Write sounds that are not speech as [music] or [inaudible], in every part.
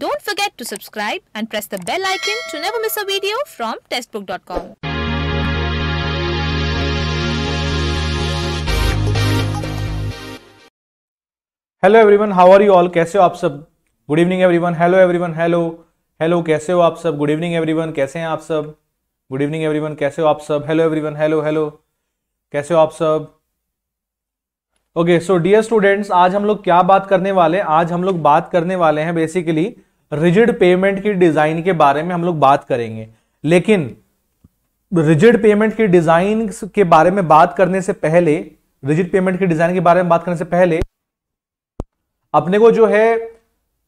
Don't forget to subscribe and press the bell icon to never miss a video from testbook.com. Hello everyone how are you all कैसे हो आप सब good evening everyone hello everyone hello hello कैसे हो आप सब good evening everyone कैसे हैं आप सब गुड इवनिंग एवरीवन कैसे हो आप सब हेलो एवरीवन हेलो हेलो कैसे हो आप सब ओके सो डियर स्टूडेंट्स आज हम लोग क्या बात करने वाले हैं आज हम लोग बात करने वाले हैं बेसिकली रिजिड पेमेंट की डिजाइन के बारे में हम लोग बात करेंगे लेकिन रिजिड पेमेंट की डिजाइन के बारे में बात करने से पहले रिजिड पेमेंट की डिजाइन के बारे में बात करने से पहले अपने को जो है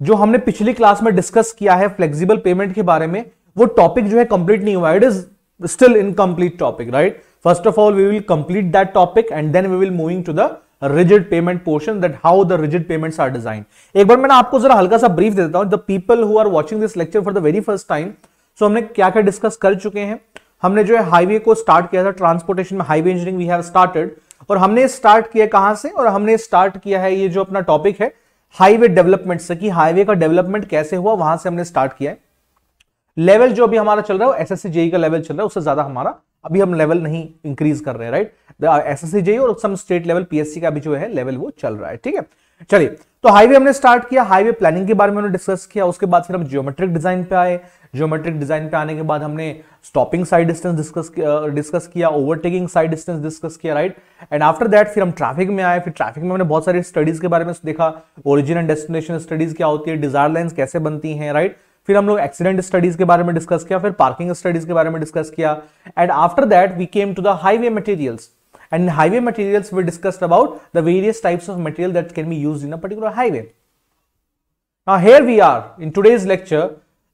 जो हमने पिछली क्लास में डिस्कस किया है फ्लेक्सिबल पेमेंट के बारे में वो टॉपिक जो है कंप्लीट नहीं हुआ it is still incomplete topic right first of all we will complete that topic and then we will moving to the rigid pavement portion that how the rigid pavements are design एक बार मैंने आपको जरा हल्का सा brief दे देता हूं the people who are watching this lecture for the very first time so हमने क्या क्या डिस्कस कर चुके हैं हमने जो है हाईवे को स्टार्ट किया था ट्रांसपोर्टेशन में highway engineering we have started और हमने स्टार्ट किया कहां से और हमने स्टार्ट किया है ये जो अपना टॉपिक है हाईवे डेवलपमेंट से कि हाईवे का डेवलपमेंट कैसे हुआ वहां से हमने स्टार्ट किया है लेवल जो अभी हमारा चल रहा है एसएससी जेई e का लेवल चल रहा है उससे ज्यादा हमारा अभी हम लेवल नहीं इंक्रीज कर रहे हैं right right? S S C और सम स्टेट लेवल पीएससी का भी जो है लेवल वो चल रहा है ठीक है चलिए तो हाईवे हमने स्टार्ट किया हाईवे प्लानिंग के बारे में डिस्कस किया उसके बाद फिर हम जियोमेट्रिक डिजाइन पे आए जियोमेट्रिक डिजाइन पे आने के बाद हमने stopping sight distance discuss discuss किया ओवरटेकिंग साइड डिस्टेंस डिस्कस किया राइट एंड आफ्टर दैट फिर हम ट्रैफिक में आए फिर ट्रैफिक में हमने बहुत सारी स्टडीज के बारे में देखा ओरिजिन एंड डेस्टिनेशन स्टडीज क्या होती है डिजायर लाइन कैसे बनती है राइट फिर हम लोग एक्सीडेंट स्टडीज के बारे में डिस्कस किया फिर पार्किंग स्टडीज के बारे में डिस्कस किया and after that we came to the highway materials And highway materials, we discussed about the various types of material that can be used in a particular highway. Now here we are in today's lecture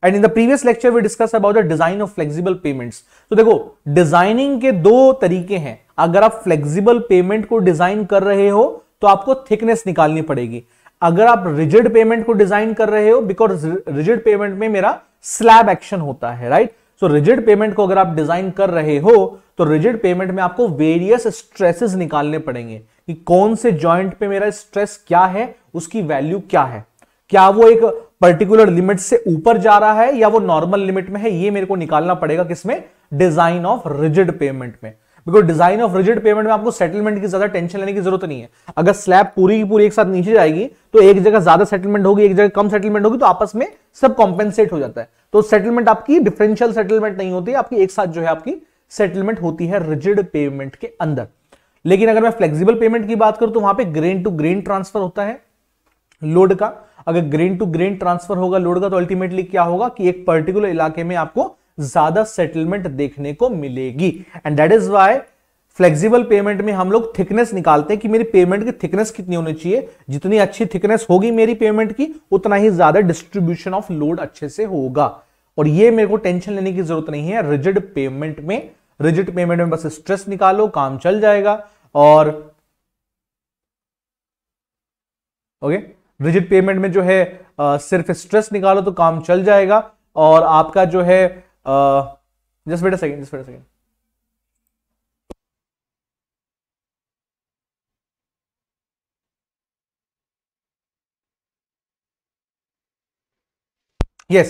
and in the previous lecture we discuss about the design of flexible pavements तो देखो designing के दो तरीके हैं अगर आप flexible pavement को design कर रहे हो तो आपको थिकनेस निकालनी पड़ेगी अगर आप रिजिड पेमेंट को डिजाइन कर रहे हो बिकॉज रिजिड पेमेंट में मेरा स्लैब एक्शन होता है राइट सो रिजिड पेमेंट को अगर आप डिजाइन कर रहे हो तो रिजिड पेमेंट में आपको वेरियस स्ट्रेसेस निकालने पड़ेंगे कि कौन से जॉइंट पे मेरा स्ट्रेस क्या है उसकी वैल्यू क्या है क्या वो एक पर्टिकुलर लिमिट से ऊपर जा रहा है या वो नॉर्मल लिमिट में है ये मेरे को निकालना पड़ेगा किसमें डिजाइन ऑफ रिजिड पेमेंट में because design of rigid pavement में आपको सेटलमेंट की ज्यादा टेंशन लेने की जरूरत नहीं है अगर स्लैब पूरी की पूरी एक साथ नीचे जाएगी तो एक जगह ज्यादा सेटलमेंट होगी एक जगह कम सेटलमेंट होगी तो आपस में सब कॉम्पेंसेट हो जाता है तो सेटलमेंट आपकी डिफरेंशियल सेटलमेंट नहीं होती आपकी एक साथ जो है आपकी सेटलमेंट होती है रिजिड पेमेंट के अंदर लेकिन अगर मैं फ्लेक्सिबल पेमेंट की बात करूं तो वहां पे ग्रेन टू ग्रेन ट्रांसफर होता है लोड का अगर ग्रेन टू ग्रेन ट्रांसफर होगा लोड का तो अल्टीमेटली क्या होगा कि एक पर्टिकुलर इलाके में आपको ज्यादा सेटलमेंट देखने को मिलेगी and that is why flexible pavement में हम लोग थिकनेस निकालते हैं कि मेरी पेमेंट की थिकनेस कितनी होनी चाहिए जितनी अच्छी थिकनेस होगी मेरी पेमेंट की उतना ही ज्यादा डिस्ट्रीब्यूशन ऑफ लोड अच्छे से होगा और ये मेरे को टेंशन लेने की जरूरत नहीं है रिजिड पेमेंट में रिजिड पेमेंट में बस स्ट्रेस निकालो काम चल जाएगा और ओके रिजिड पेमेंट में जो है आ, सिर्फ स्ट्रेस निकालो तो काम चल जाएगा और आपका जो है जस्ट बेटा second second just wait a second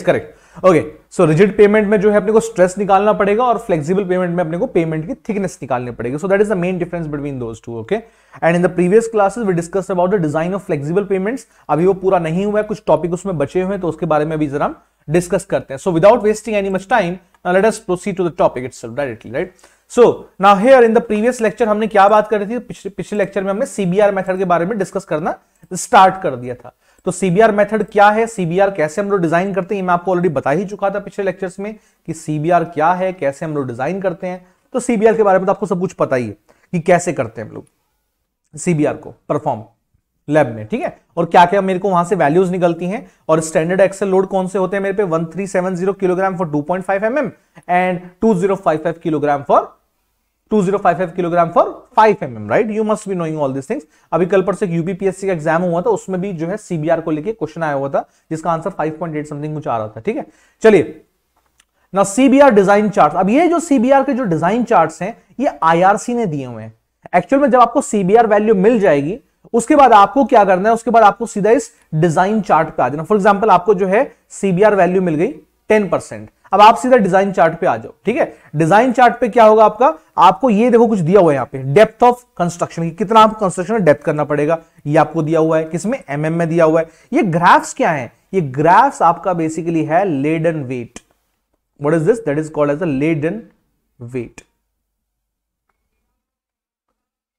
correct okay so rigid pavement में जो है अपने को स्ट्रेस निकालना पड़ेगा और फ्लेक्सिबल पेमेंट में अपने को पेमेंट की थिकनेस निकालनी पड़ेगी so that is the main difference between those two okay and in the previous classes we discuss about the design of flexible pavements अभी वो पूरा नहीं हुआ है कुछ टॉपिक उसमें बचे हुए हैं तो उसके बारे में भी जरा हम डिस्कस करते हैं so without wasting any much time let us proceed to the topic itself directly right so now here in the previous lecture हमने क्या बात कर रही थी पिछले लेक्चर में हमने सीबीआर मेथड के बारे में डिस्कस करना स्टार्ट कर दिया था तो सीबीआर मेथड क्या है सीबीआर कैसे हम लोग डिजाइन करते हैं मैं आपको ऑलरेडी बता ही चुका था पिछले लेक्चर्स में कि सीबीआर क्या है कैसे हम लोग डिजाइन करते हैं तो सीबीआर के बारे में तो आपको सब कुछ पता ही है कि कैसे करते हैं हम लोग सीबीआर को परफॉर्म लैब में ठीक है और क्या क्या मेरे को वहां से वैल्यूज निकलती हैं और स्टैंडर्ड एक्सेल लोड कौन से होते हैं मेरे पे 1370 kilogram for 2.5 point and 2055 kilogram for 2055 kilogram for 5 M M right you must be knowing all this things अभी कल परसों यूपीपीएससी का एग्जाम हुआ था उसमें भी जो है सीबीआर को लेके क्वेश्चन आया हुआ था जिसका आंसर 5.8 समथिंग कुछ आ रहा था ठीक है चलिए ना सीबीआर डिजाइन चार्ट अब ये जो सीबीआर के जो डिजाइन चार्ट हैं ये आईआरसी ने दिए हुए हैं एक्चुअल में जब आपको सीबीआर वैल्यू मिल जाएगी उसके बाद आपको क्या करना है उसके बाद आपको सीधा इस डिजाइन चार्ट पे आ जाना फॉर एग्जाम्पल आपको जो है सीबीआर वैल्यू मिल गई टेन परसेंट अब आप सीधा डिजाइन चार्ट पे आ जाओ ठीक है डिजाइन चार्ट पे क्या होगा आपका आपको ये देखो कुछ दिया हुआ है यहाँ पे डेप्थ ऑफ कंस्ट्रक्शन की कितना आपको कंस्ट्रक्शन डेप्थ करना पड़ेगा ये आपको दिया हुआ है किसमें एम mm में दिया हुआ है ये ग्राफ्स क्या है ये ग्राफ्स आपका बेसिकली है laden weight what is this that is called as a laden weight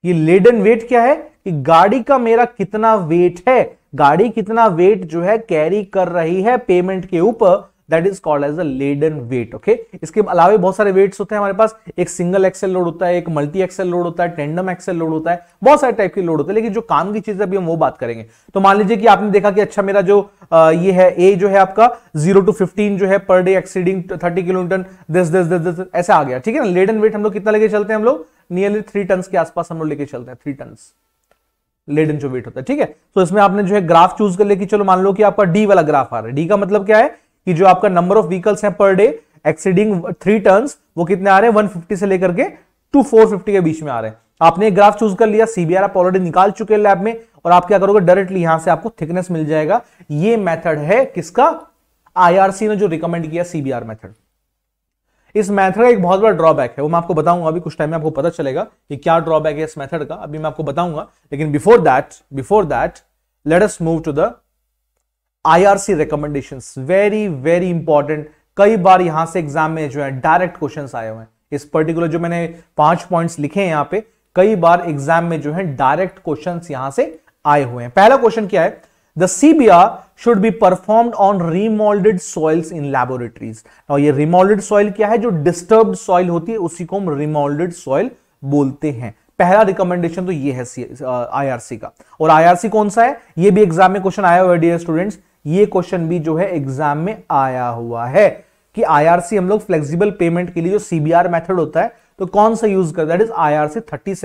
ये लेड एंड वेट क्या है कि गाड़ी का मेरा कितना वेट है गाड़ी कितना वेट जो है कैरी कर रही है पेमेंट के ऊपर that is called as a laden weight okay इसके अलावा बहुत सारे वेट्स होते हैं हमारे पास एक सिंगल एक्सेल लोड होता है एक मल्टी एक्सेल लोड होता है टेंडम एक्सेल लोड होता है बहुत सारे टाइप के लोड होते हैं लेकिन जो काम की चीज अभी हम वो बात करेंगे तो मान लीजिए कि आपने देखा कि अच्छा मेरा जो आ, ये है ए जो है आपका जीरो टू फिफ्टीन जो है per day exceeding thirty kilometre दस दस दस दस ऐसा आ गया ठीक है ना लेडन वेट हम लोग कितना लेके चलते हैं हम लोग नियरली थ्री टन के आसपास हम लोग लेके चलते हैं थ्री टन लेडन जो वेट होता है ठीक है तो इसमें आपने जो है ग्राफ चूज कर लेकिन चलो मान लो कि आपका डी वाला ग्राफ आ रहा है डी का मतलब क्या है कि जो आपका नंबर ऑफ व्हीकल्स है per day exceeding three turn वो कितने आ रहे हैं 150 से लेकर के टू 450 के बीच में आ रहे हैं आपने एक ग्राफ चूज कर लिया सीबीआर आप ऑलरेडी निकाल चुके हैं लैब में और आप क्या करोगे डायरेक्टली यहां से आपको थिकनेस मिल जाएगा ये मेथड है किसका आईआरसी ने जो रिकमेंड किया सीबीआर मेथड इस मेथड का एक बहुत बड़ा ड्रॉबैक है वो मैं आपको बताऊंगा अभी कुछ टाइम में आपको पता चलेगा कि क्या ड्रॉबैक है इस मेथड का अभी मैं आपको बताऊंगा लेकिन before that before that let us move to the IRC recommendation very very important कई बार यहां से एग्जाम में जो है डायरेक्ट क्वेश्चन आए हुए हैं इस पर्टिकुलर जो मैंने पांच पॉइंट्स लिखे हैं यहां पे कई बार एग्जाम में जो है डायरेक्ट क्वेश्चन यहां से आए हुए हैं पहला क्वेश्चन क्या है the CBR should be performed on remoulded soils in laboratories ये रिमोल्डेड सॉइल क्या है जो डिस्टर्ब सॉइल होती है उसी को हम रिमोल्डेड सॉइल बोलते हैं पहला रिकमेंडेशन तो ये है आईआरसी uh, का और आईआरसी कौन सा है ये भी एग्जाम में क्वेश्चन आया हुआ है डियर स्टूडेंट्स ये क्वेश्चन भी जो है एग्जाम में आया हुआ है कि आईआरसी हम लोग फ्लेक्सिबल पेमेंट के लिए जो सीबीआर मेथड होता है तो कौन सा यूज कर that is IRC 37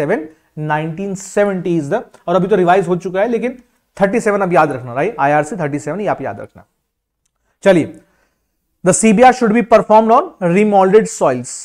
1970 is the और अभी तो रिवाइज हो चुका है लेकिन 37 अब याद रखना राइट आईआरसी 37 सेवन आप याद रखना चलिए the CBR should be perform on remoulded soils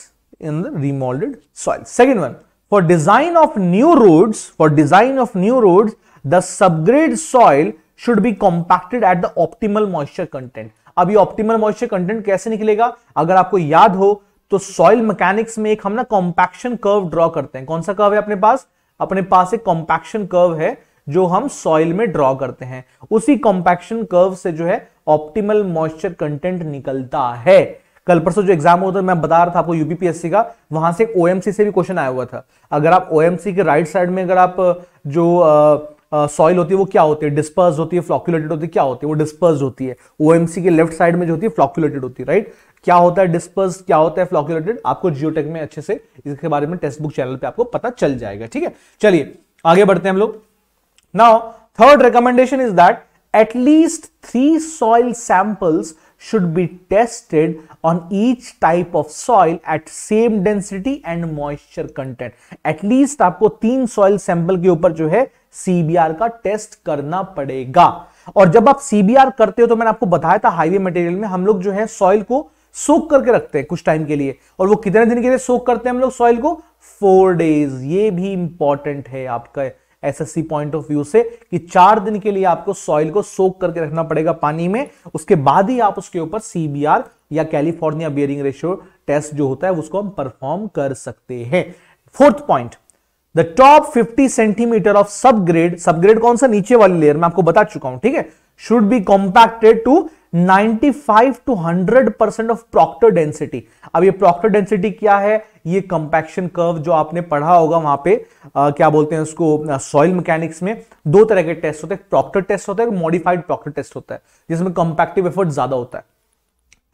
in the remoulded soils second one for design of new roads for design of new roads the subgrade soil should be compacted at the optimal moisture content अब ये optimal moisture content कैसे निकलेगा अगर आपको याद हो तो soil mechanics में एक हम ना कॉम्पैक्शन कर्व ड्रॉ करते हैं कौन सा कर्व है अपने पास अपने पास एक कॉम्पैक्शन कर्व है जो हम सॉइल में ड्रॉ करते हैं उसी कॉम्पैक्शन कर्व से जो है ऑप्टिमल मॉइस्चर कंटेंट निकलता है कल परसों जो एग्जाम होता है मैं बता रहा था आपको यूपीपीएससी का वहां से ओएमसी से भी क्वेश्चन आया हुआ था अगर आप ओएमसी के राइट साइड में अगर आप जो सॉइल होती है वो क्या होती है डिस्पर्स होती है फ्लॉक्यूलेटेड होती है क्या होती है वो डिस्पर्स होती है ओएमसी के लेफ्ट साइड में जो होती है फ्लॉक्यूलेटेड होती है राइट क्या होता है डिस्पर्स क्या होता है फ्लॉक्यूलेटेड आपको जियोटेक में अच्छे से इसके बारे में टेक्स्ट बुक चैनल पर आपको पता चल जाएगा ठीक है चलिए आगे बढ़ते हैं हम लोग now third recommendation is that at least three soil samples should be tested on each type of soil at same density and moisture content at least आपको तीन सॉइल सैंपल के ऊपर जो है सीबीआर का टेस्ट करना पड़ेगा और जब आप सीबीआर करते हो तो मैंने आपको बताया था हाईवे मटेरियल में हम लोग जो है सॉइल को सोक करके रखते हैं कुछ टाइम के लिए और वो कितने दिन के लिए सोक करते हैं हम लोग सॉइल को फोर डेज ये भी इंपॉर्टेंट है आपका एसएससी पॉइंट ऑफ व्यू से कि चार दिन के लिए आपको सॉइल को सोक करके रखना पड़ेगा पानी में उसके बाद ही आप उसके ऊपर सीबीआर या कैलिफोर्निया बियरिंग रेशियो टेस्ट जो होता है उसको हम परफॉर्म कर सकते हैं fourth point the top 50 centimetre of subgrade subgrade कौन सा नीचे वाली लेयर में आपको बता चुका हूं ठीक है should be compacted to 95 to 100 percent of Proctor density अब ये प्रॉक्टर डेंसिटी क्या है ये कंपैक्शन कर्व जो आपने पढ़ा होगा वहां पे आ, क्या बोलते हैं उसको सॉइल मैकेनिक्स में दो तरह के टेस्ट होते हैं प्रॉक्टर टेस्ट होता है मॉडिफाइड प्रॉक्टर टेस्ट होता है जिसमें कंपैक्टिव एफर्ट ज्यादा होता है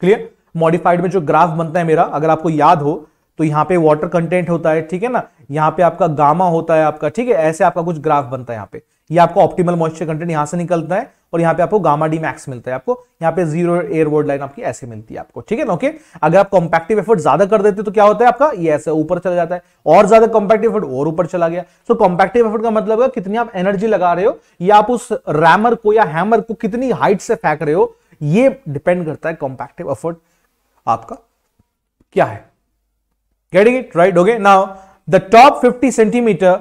क्लियर मॉडिफाइड में जो ग्राफ बनता है मेरा अगर आपको याद हो तो यहाँ पे वाटर कंटेंट होता है ठीक है ना यहाँ पे आपका गामा होता है आपका ठीक है ऐसे आपका कुछ ग्राफ बनता है यहाँ पे ये यह आपका ऑप्टिमल मॉइस्चर कंटेंट यहाँ से निकलता है और यहाँ पे आपको गामा डी मैक्स मिलता है आपको यहाँ पे जीरो एयर वर्ड लाइन आपकी ऐसे मिलती है आपको ठीक है ना ओके अगर आप कॉम्पैक्टिव एफर्ट ज्यादा कर देते तो क्या होता है आपका ये ऐसे ऊपर चला जाता है और ज्यादा कॉम्पैक्टिव एफर्ट और ऊपर चला गया सो कॉम्पैक्टिव एफर्ट का मतलब है कितनी आप एनर्जी लगा रहे हो या आप उस रैमर को या हैमर को कितनी हाइट से फेंक रहे हो ये डिपेंड करता है कॉम्पैक्टिव एफर्ट आपका क्या है गेटिंग इट राइट हो गए now the top 50 centimeter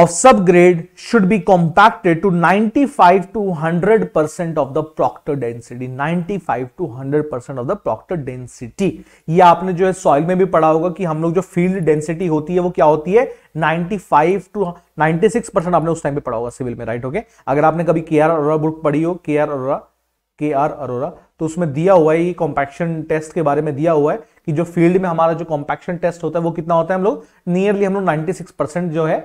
of subgrade should be compacted to 95 to 100% of the proctor density 95 to 100% of the proctor density ये आपने जो है सॉइल में भी पढ़ा होगा कि हम लोग जो फील्ड डेंसिटी होती है वो क्या होती है 95 टू 96% आपने उस टाइम पे पढ़ा होगा सिविल में राइट right? Okay okay? अगर आपने कभी के आर अरोरा बुक पढ़ी हो के आर अरोरा के आर अरोरा तो उसमें दिया हुआ है ये कॉम्पैक्शन टेस्ट के बारे में दिया हुआ है कि जो फील्ड में हमारा जो कॉम्पैक्शन टेस्ट होता है वो कितना होता है हम लोग नियरली हम लोग 96 परसेंट जो है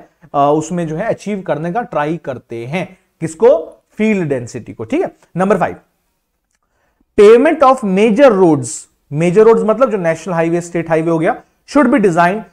उसमें जो है अचीव करने का ट्राई करते हैं किसको फील्ड डेंसिटी को ठीक है number five pavement of major roads major roads मतलब जो नेशनल हाईवे स्टेट हाईवे हो गया should be design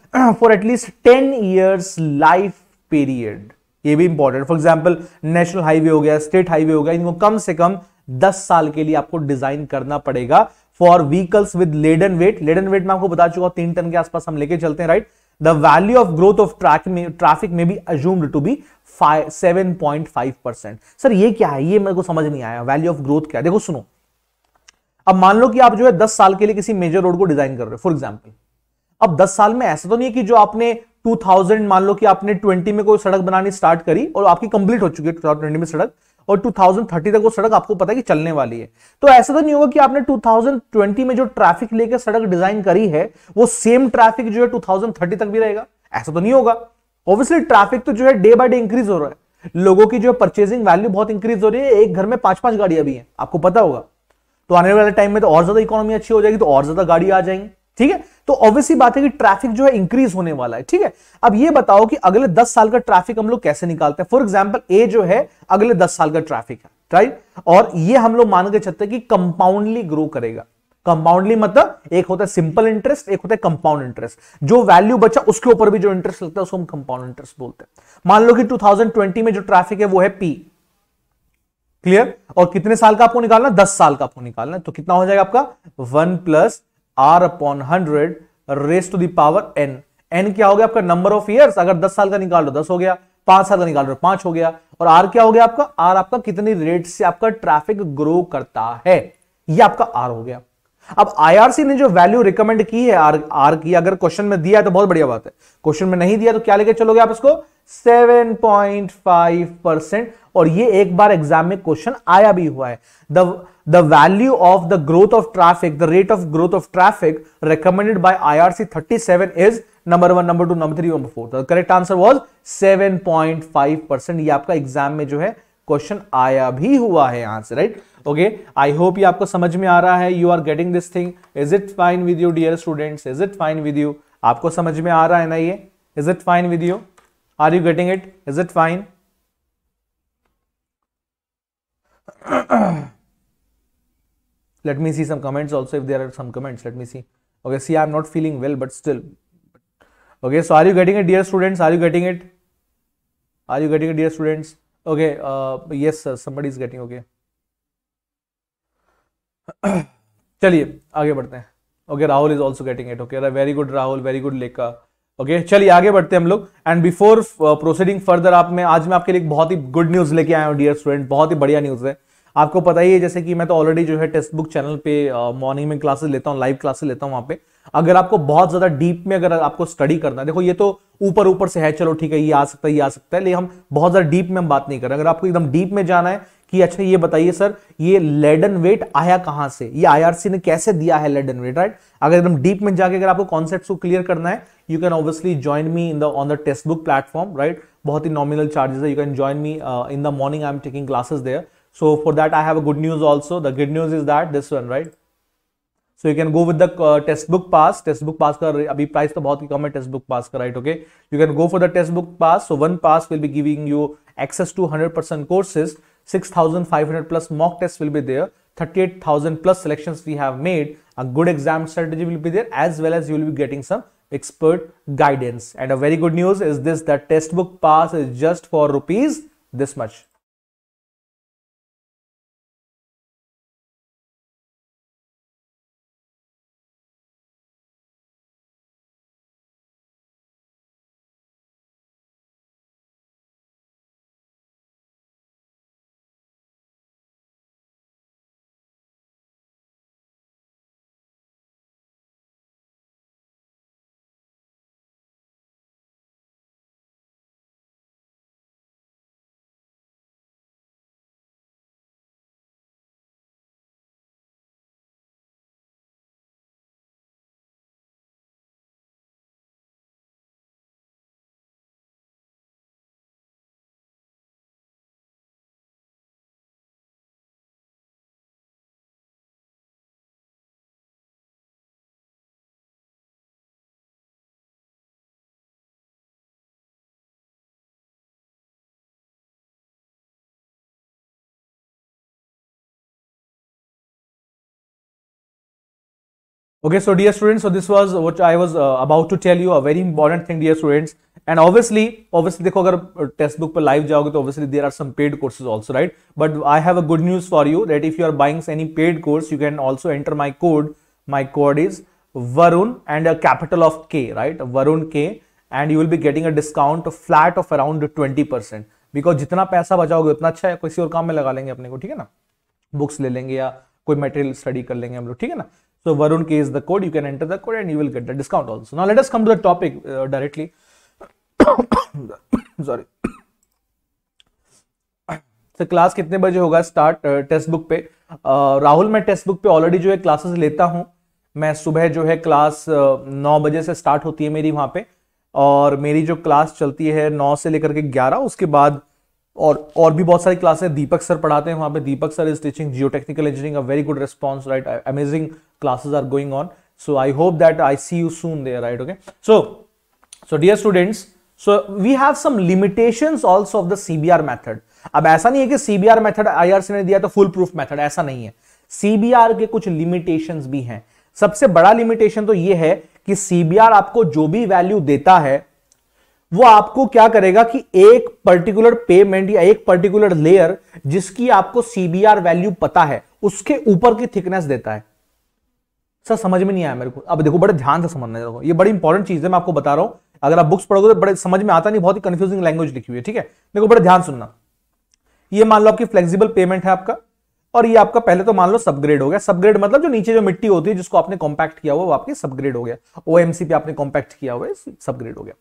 for at least ten years life period ये भी important for example national highway हो गया स्टेट हाईवे हो गया इनको कम से कम दस साल के लिए आपको डिजाइन करना पड़ेगा for vehicles with laden weight laden weight में आपको बता चुका हूं तीन टन के आसपास हम लेके चलते हैं right the value of growth of track में ट्रैफिक में भी assumed to be seven point five percent sir ये क्या है ये मेरे को समझ नहीं आया वैल्यू ऑफ ग्रोथ क्या है देखो सुनो अब मान लो कि आप जो है दस साल के लिए किसी मेजर रोड को डिजाइन कर रहे हो फॉर एग्जाम्पल अब दस साल में ऐसा तो नहीं है कि जो आपने 2000 मान लो कि आपने 20 में कोई सड़क बनानी स्टार्ट करी और आपकी कंप्लीट हो चुकी है 2020 में सड़क और 2030 तक वो सड़क आपको पता है कि चलने वाली है तो ऐसा तो नहीं होगा कि आपने 2020 में जो ट्रैफिक लेकर सड़क डिजाइन करी है वो सेम ट्रैफिक जो है 2030 तक भी रहेगा ऐसा तो नहीं होगा ऑब्वियसली ट्रैफिक तो जो है डे बाय डे इंक्रीज हो रहा है लोगों की जो है परचेजिंग वैल्यू बहुत इंक्रीज हो रही है एक घर में पांच पांच गाड़ियां भी हैं आपको पता होगा तो आने वाले टाइम में तो और ज्यादा इकोनॉमी अच्छी हो जाएगी तो और ज्यादा गाड़ी आ जाएंगी ठीक है तो ऑब्वियसली बात है कि ट्रैफिक जो है इंक्रीज होने वाला है ठीक है अब ये बताओ कि अगले दस साल का ट्रैफिक हम लोग कैसे निकालते हैं फॉर एग्जाम्पल ए जो है अगले दस साल का ट्रैफिक है राइट और ये हम लोग मान के चलते कि कंपाउंडली ग्रो करेगा कंपाउंडली मतलब एक होता है सिंपल इंटरेस्ट एक होता है कंपाउंड इंटरेस्ट जो वैल्यू बचा उसके ऊपर भी जो इंटरेस्ट लगता है उसको हम कंपाउंड इंटरेस्ट बोलते हैं मान लो कि 2020 में जो ट्रैफिक है वो है पी क्लियर और कितने साल का आपको निकालना दस साल का आपको निकालना तो कितना हो जाएगा आपका one plus R upon hundred raise to the power N N क्या हो गया आपका नंबर ऑफ ईयर्स अगर दस साल का निकाल लो दस हो गया पांच साल का निकाल लो पांच हो गया और आर क्या हो गया आपका आर आपका कितनी रेट से आपका ट्रैफिक ग्रो करता है ये आपका आर हो गया अब आईआरसी ने जो वैल्यू रिकमेंड की है आर आर की अगर क्वेश्चन में दिया है तो बहुत बढ़िया बात है क्वेश्चन में नहीं दिया तो क्या लेके चलोगे आप इसको 7.5 परसेंट और ये एक बार एग्जाम में क्वेश्चन आया भी हुआ है the the value of the growth of traffic the rate of growth of traffic recommended by IRC 37 is number one number two number three number four correct answer was five percent ये आपका exam में जो है question आया भी हुआ है यहां से राइट ओके आई होप ये आपको समझ में आ रहा है you are getting this thing is it fine with you dear students is it fine with you आपको समझ में आ रहा है ना ये is it fine with you are you getting it is it fine let me see some comments also if there are some comments let me see okay see I am not feeling well but still okay so are you getting it dear students are you getting it are you getting it dear students okay yes sir somebody is getting okay चलिए आगे बढ़ते हैं okay Rahul is also getting it okay very good Rahul very good Lekha okay okay, चलिए आगे बढ़ते हैं हम लोग एंड बिफोर प्रोसीडिंग फर्दर आप मैं आज मैं आपके लिए बहुत ही गुड न्यूज लेके आया हूँ डियर स्टूडेंट बहुत ही बढ़िया न्यूज है आपको पता ही है जैसे कि मैं तो ऑलरेडी जो है टेक्स्ट बुक चैनल पे मॉर्निंग uh, में क्लासेस लेता हूँ लाइव क्लासेस लेता हूँ वहाँ पे अगर आपको बहुत ज्यादा डीप में अगर आपको स्टडी करना है देखो ये तो ऊपर ऊपर से है चलो ठीक है ये आ सकता है ये आ सकता है लेकिन हम बहुत ज्यादा डीप में हम बात नहीं कर रहे अगर आपको एकदम डीप में जाना है कि अच्छा ये बताइए सर ये लेडन वेट आया कहां से ये आईआरसी ने कैसे दिया है लेडन वेट राइट अगर एकदम डीप में जाके अगर आपको कॉन्सेप्ट को क्लियर करना है you can obviously join me in the on the testbook platform right bahut hi nominal charges you can join me uh, in the morning i'm taking classes there so for that i have a good news also the good news is that this one right so you can go with the uh, textbook pass textbook pass ka price to bahut hi kam hai textbook pass right okay you can go for the textbook pass so one pass will be giving you access to 100% courses 6500 plus mock tests will be there 38000 plus selections we have made a good exam strategy will be there as well as you will be getting some expert guidance. And a very good news is this that textbook pass is just for rupees this much. okay so dear students so this was what i was uh, about to tell you a very important thing dear students and obviously obviously dekho agar test book pe live jaoge to obviously there are some paid courses also right but i have a good news for you that if you are buying any paid course you can also enter my code my code is varun and a capital of k right varun k and you will be getting a discount of flat of around 20% because jitna paisa bachaoge utna acha hai kisi aur kaam mein laga lenge apne ko theek hai na books le lenge ya कोई material study कर लेंगे हम लोग ठीक है ना So Varun K is the code. You can enter the code and you will get the discount also. Now let us come to the topic uh, directly. [coughs] Sorry. तो class कितने बजे होगा स्टार्ट टेक्स्ट बुक पे Rahul uh, मैं text book पे already जो है classes लेता हूँ मैं सुबह जो है क्लास uh, नौ बजे से स्टार्ट होती है मेरी वहाँ पे और मेरी जो क्लास चलती है नौ से लेकर के ग्यारह उसके बाद और और भी बहुत सारी क्लासेस दीपक सर पढ़ाते हैं वहाँ पे Deepak sir is teaching geotechnical engineering a very good response right amazing classes are going on. So I hope that I see you soon there, right? Okay. So, so dear students, so we have some limitations also of the CBR method. ab aisa nahi hai ki CBR method IRC ne diya to full proof method aisa nahi hai CBR ke kuch limitations bhi hain sabse bada limitation to ye hai ki CBR aapko jo bhi value deta hai वो आपको क्या करेगा कि एक particular payment या एक particular layer जिसकी आपको सीबीआर वैल्यू पता है उसके ऊपर की थिकनेस देता है सर समझ में नहीं आया मेरे को अब देखो बड़े ध्यान से समझना देखो ये बड़ी इंपॉर्टेंट चीज है मैं आपको बता रहा हूँ अगर आप बुक्स पढ़ोगे तो बड़े समझ में आता नहीं बहुत ही कंफ्यूजिंग लैंग्वेज लिखी हुई है ठीक है देखो बड़े ध्यान सुनना ये मान लो आपकी फ्लेक्सिबल पेमेंट है आपका और ये आपका पहले तो मान लो सबग्रेड हो गया सबग्रेड मतलब जो नीचे जो मिट्टी होती है जिसको आपने कॉम्पैक्ट किया हुआ वो आपकी सबग्रेड हो गया ओ पे आपने कॉम्पैक्ट किया हुआ है सबग्रेड हो गया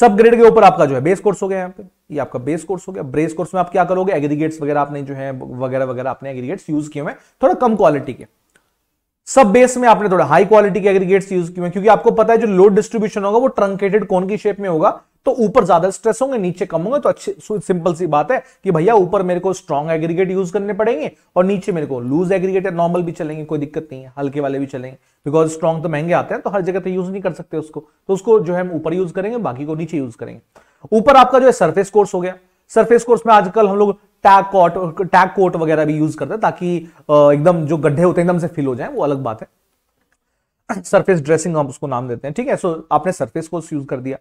सबग्रेड के ऊपर आपका जो है बेस कोर्स हो गया यहाँ पे ये आपका बेस कोर्स हो गया बेस कोर्स में आप क्या करोगे एग्रीगेट्स वगैरह आपने जो है वगैरह वगैरह आपने एग्रीगेट्स यूज किए हुए हैं थोड़ा कम क्वालिटी के सब बेस में आपने थोड़ा हाई क्वालिटी के एग्रीगेट्स यूज किए क्योंकि आपको पता है जो लोड डिस्ट्रीब्यूशन होगा वो ट्रंकेटेड कौन की शेप में होगा तो ऊपर ज्यादा स्ट्रेस होंगे नीचे कम होंगे तो अच्छे सिंपल सी बात है कि भैया ऊपर मेरे को स्ट्रॉन्ग एग्रीगेट यूज करने पड़ेंगे और नीचे मेरे को लूज एग्रीगेट या नॉर्मल भी चलेंगे कोई दिक्कत नहीं है हल्के वाले भी चलेंगे बिकॉज स्ट्रॉन्ग तो महंगे आते हैं तो हर जगह तो यूज नहीं कर सकते उसको तो उसको जो है हम ऊपर यूज करेंगे बाकी को नीचे यूज करेंगे ऊपर आपका जो है सर्फेस कोर्स हो गया सरफेस कोर्स में आजकल हम लोग टैग कोट टैग कोट वगैरह भी यूज करते हैं ताकि एकदम जो गड्ढे होते हैं एकदम से फिल हो जाए वो अलग बात है सरफेस [coughs] ड्रेसिंग हम उसको नाम देते हैं ठीक है सो so, आपने सरफेस को यूज कर दिया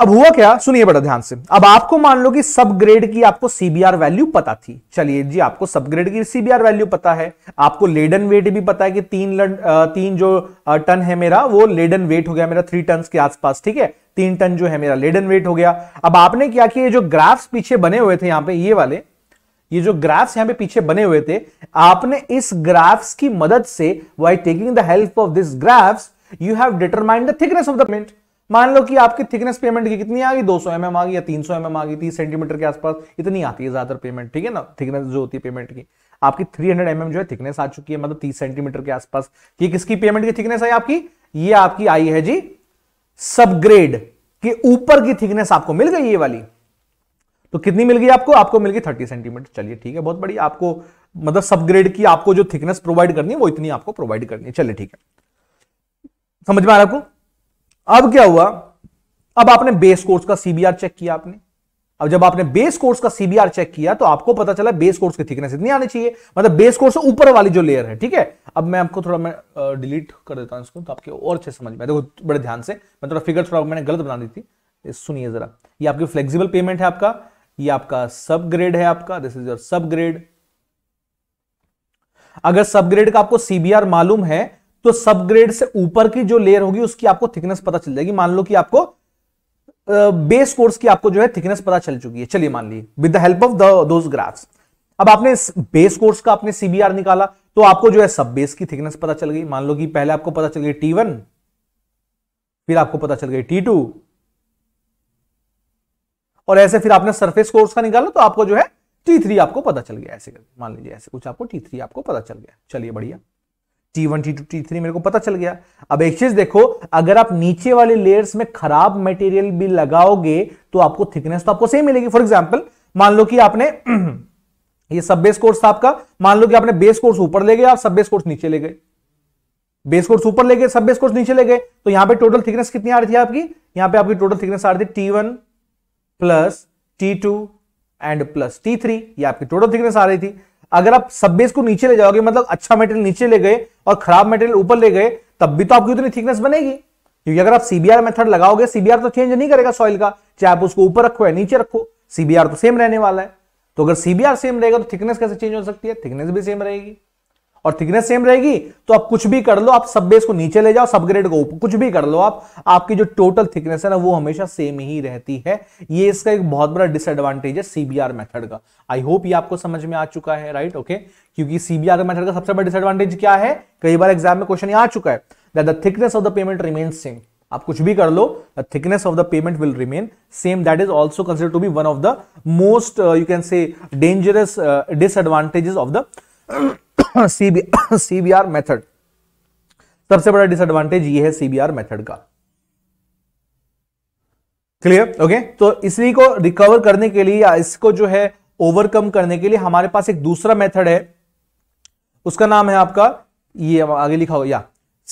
अब हुआ क्या सुनिए बड़ा ध्यान से अब आपको मान लो कि सब ग्रेड की आपको सीबीआर वैल्यू पता थी चलिए जी आपको सब ग्रेड की सीबीआर वैल्यू पता है आपको लेडन वेट भी पता है कि तीन लड़, तीन जो टन है मेरा वो लेडन वेट हो गया मेरा थ्री टन के आसपास ठीक है तीन टन जो है मेरा लेडन वेट हो गया अब आपने क्या किया जो ग्राफ्स पीछे बने हुए थे यहां पे ये वाले ये जो ग्राफ्स यहां पे पीछे बने हुए थे आपने इस ग्राफ्स की मदद से by taking the help of this graphs you have determined the thickness of the pavement मान लो कि आपकी थिकनेस पेमेंट की कितनी आ गई दो सौ एम आ गई या तीन सौ एम आ गई तीस सेंटीमीटर के आसपास इतनी आती है ज्यादातर पेमेंट ठीक है ना थिकनेस जो होती है पेमेंट की आपकी थ्री हंड्रेड mm जो है थिकनेस आ चुकी है मतलब तीस सेंटीमीटर के आसपास ये किसकी पेमेंट की थिकनेस आई आपकी ये आपकी आई है जी सबग्रेड के ऊपर की थिकनेस आपको मिल गई ये वाली तो कितनी मिल गई आपको आपको मिल गई थर्टी सेंटीमीटर चलिए ठीक है बहुत बड़ी आपको मतलब सब ग्रेड की आपको जो थिकनेस प्रोवाइड करनी है वो इतनी आपको प्रोवाइड करनी है चलिए ठीक है समझ में आ रहा आपको अब क्या हुआ अब आपने बेस कोर्स का सीबीआर चेक किया आपने अब जब आपने बेस कोर्स का सीबीआर चेक किया तो आपको पता चला बेस कोर्स की थिकनेस इतनी आनी चाहिए मतलब बेस कोर्स से ऊपर वाली जो लेयर है ठीक है अब मैं आपको थोड़ा मैं डिलीट कर देता हूं इसको तो आपके और अच्छे समझ में देखो बड़े ध्यान से मैं थोड़ा फिगर थोड़ा मैंने गलत बना दी थी सुनिए जरा ये आपकी फ्लेक्सिबल पेमेंट है आपका ये आपका सब ग्रेड है आपका this is your subgrade अगर सब ग्रेड का आपको सीबीआर मालूम है तो सब ग्रेड से ऊपर की जो लेयर होगी उसकी आपको थिकनेस पता चल जाएगी मान लो कि आपको बेस कोर्स की आपको जो है थिकनेस पता चल चुकी है चलिए मान ली with the help of those graphs अब आपने बेस कोर्स का आपने सीबीआर निकाला तो आपको जो है सब बेस की थिकनेस पता चल गई मान लो कि पहले आपको पता चल गई टी वन फिर आपको पता चल गई टी टू और ऐसे फिर आपने सरफेस कोर्स का निकाला तो आपको जो है टी थ्री आपको पता चल गया ऐसे मान लीजिए ऐसे कुछ आपको टी थ्री आपको पता चल गया चलिए बढ़िया T one T two T three मेरे को पता चल गया अब एक चीज देखो अगर आप नीचे वाले लेयर्स में खराब मटेरियल भी लगाओगे तो आपको थिकनेस तो आपको सही मिलेगी फॉर एग्जाम्पल मान लो कि आपने [clears throat] ये सब बेस कोर्स था आपका मान लो कि आपने बेस कोर्स ऊपर ले गए आप सब बेस कोर्स नीचे ले गए बेस कोर्स ऊपर ले गए सब बेस कोर्स नीचे ले गए तो यहां पे टोटल थिकनेस कितनी आ रही थी आपकी यहां पे आपकी टोटल थिकनेस आ रही थी T1 one plus T and plus T3 ये आपकी टोटल थिकनेस आ रही थी अगर आप सब बेस को नीचे ले जाओगे मतलब अच्छा मेटेरियल नीचे ले गए और खराब मेटेरियल ऊपर ले गए तब भी तो आपकी उतनी थिकनेस बनेगी क्योंकि अगर आप सीबीआर मेथड लगाओगे सीबीआर तो चेंज नहीं करेगा सॉइल का चाहे आप उसको ऊपर रखो या नीचे रखो सीबीआर तो सेम रहने वाला है तो अगर सीबीआर सेम रहेगा तो थिकनेस कैसे चेंज हो सकती है थिकनेस भी सेम रहेगी और थिकनेस सेम रहेगी तो आप कुछ भी कर लो आप सब बेस को नीचे ले जाओ सब ग्रेड को ऊपर कुछ भी कर लो आप आपकी जो टोटल थिकनेस है ना वो हमेशा सेम ही रहती है ये इसका एक बहुत बड़ा डिसएडवांटेज है सीबीआर मेथड का आई होप ये आपको समझ में आ चुका है राइट ओके क्योंकि सीबीआर मेथड का सबसे बड़ा डिसएडवांटेज क्या है कई बार एग्जाम में क्वेश्चन आ चुका है thickness of the pavement remain same आप कुछ भी कर लो the thickness of the pavement will remain same that is also consider to be one of the most you can say dangerous disadvantages of the CBR [coughs] method [coughs] सबसे बड़ा disadvantage ये है CBR method का क्लियर ओके तो इसी को recover करने के लिए या इसको जो है ओवरकम करने के लिए हमारे पास एक दूसरा मेथड है उसका नाम है आपका ये आगे लिखा हो या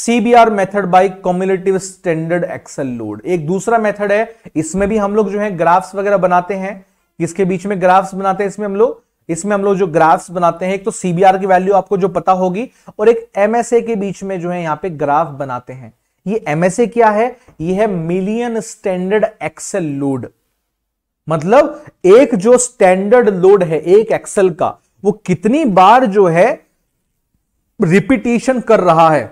CBR method by cumulative standard axle load एक दूसरा मेथड है इसमें भी हम लोग जो है ग्राफ्स वगैरह बनाते हैं इसके बीच में ग्राफ्स बनाते हैं इसमें हम लोग इसमें हम लोग जो ग्राफ्स बनाते हैं एक तो सीबीआर की वैल्यू आपको जो पता होगी और एक एमएसए के बीच में जो है यहाँ पे ग्राफ बनाते हैं ये एमएसए क्या है ये है मिलियन स्टैंडर्ड एक्सेल लोड मतलब एक जो स्टैंडर्ड लोड है एक एक्सेल का वो कितनी बार जो है रिपीटेशन कर रहा है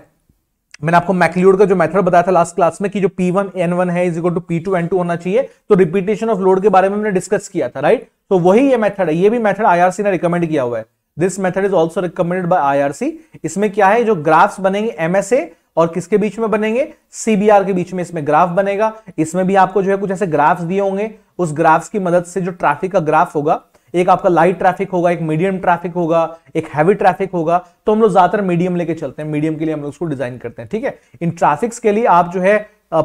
मैंने आपको मैक्लियोड का जो मेथड बताया था लास्ट क्लास में कि जो P1 N1 है is equal to P2 N2 होना चाहिए तो रिपीटेशन ऑफ लोड के बारे में हमने डिस्कस किया था राइट तो वही ये मेथड है ये भी मेथड आईआरसी ने रिकमेंड किया हुआ है this method is also recommended by IRC इसमें क्या है जो ग्राफ्स बनेंगे एमएसए और किसके बीच में बनेंगे सीबीआर के बीच में इसमें ग्राफ बनेगा इसमें भी आपको जो है कुछ ऐसे ग्राफ्स दिए होंगे उस ग्राफ्स की मदद से जो ट्रैफिक का ग्राफ होगा एक आपका लाइट ट्रैफिक होगा एक मीडियम ट्रैफिक होगा एक हैवी ट्रैफिक होगा तो हम लोग ज्यादातर मीडियम लेके चलते हैं मीडियम के लिए हम लोग उसको डिजाइन करते हैं ठीक है इन ट्रैफिक्स के लिए आप जो है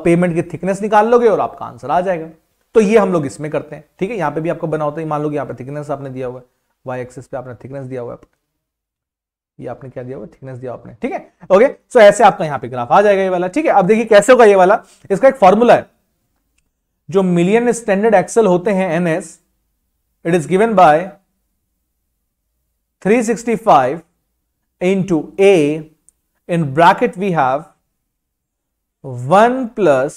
पेमेंट की थिकनेस निकाल लोगे और आपका आंसर आ जाएगा तो ये हम लोग इसमें करते हैं ठीक है यहां पे भी आपको बना होता है मान लो कि यहाँ पे थिकनेस आपने दिया हुआ है वाई एक्सेस पे आपने थिकनेस दिया हुआ है ये आपने क्या दिया हुआ थिकनेस दिया आपने ठीक है ओके सो ऐसे आपका यहां पे ग्राफ आ जाएगा ये वाला ठीक है अब देखिए कैसे होगा ये वाला इसका एक फॉर्मूला है जो मिलियन स्टैंडर्ड एक्सेल होते हैं N S it is given by 365 into a in bracket we have 1 plus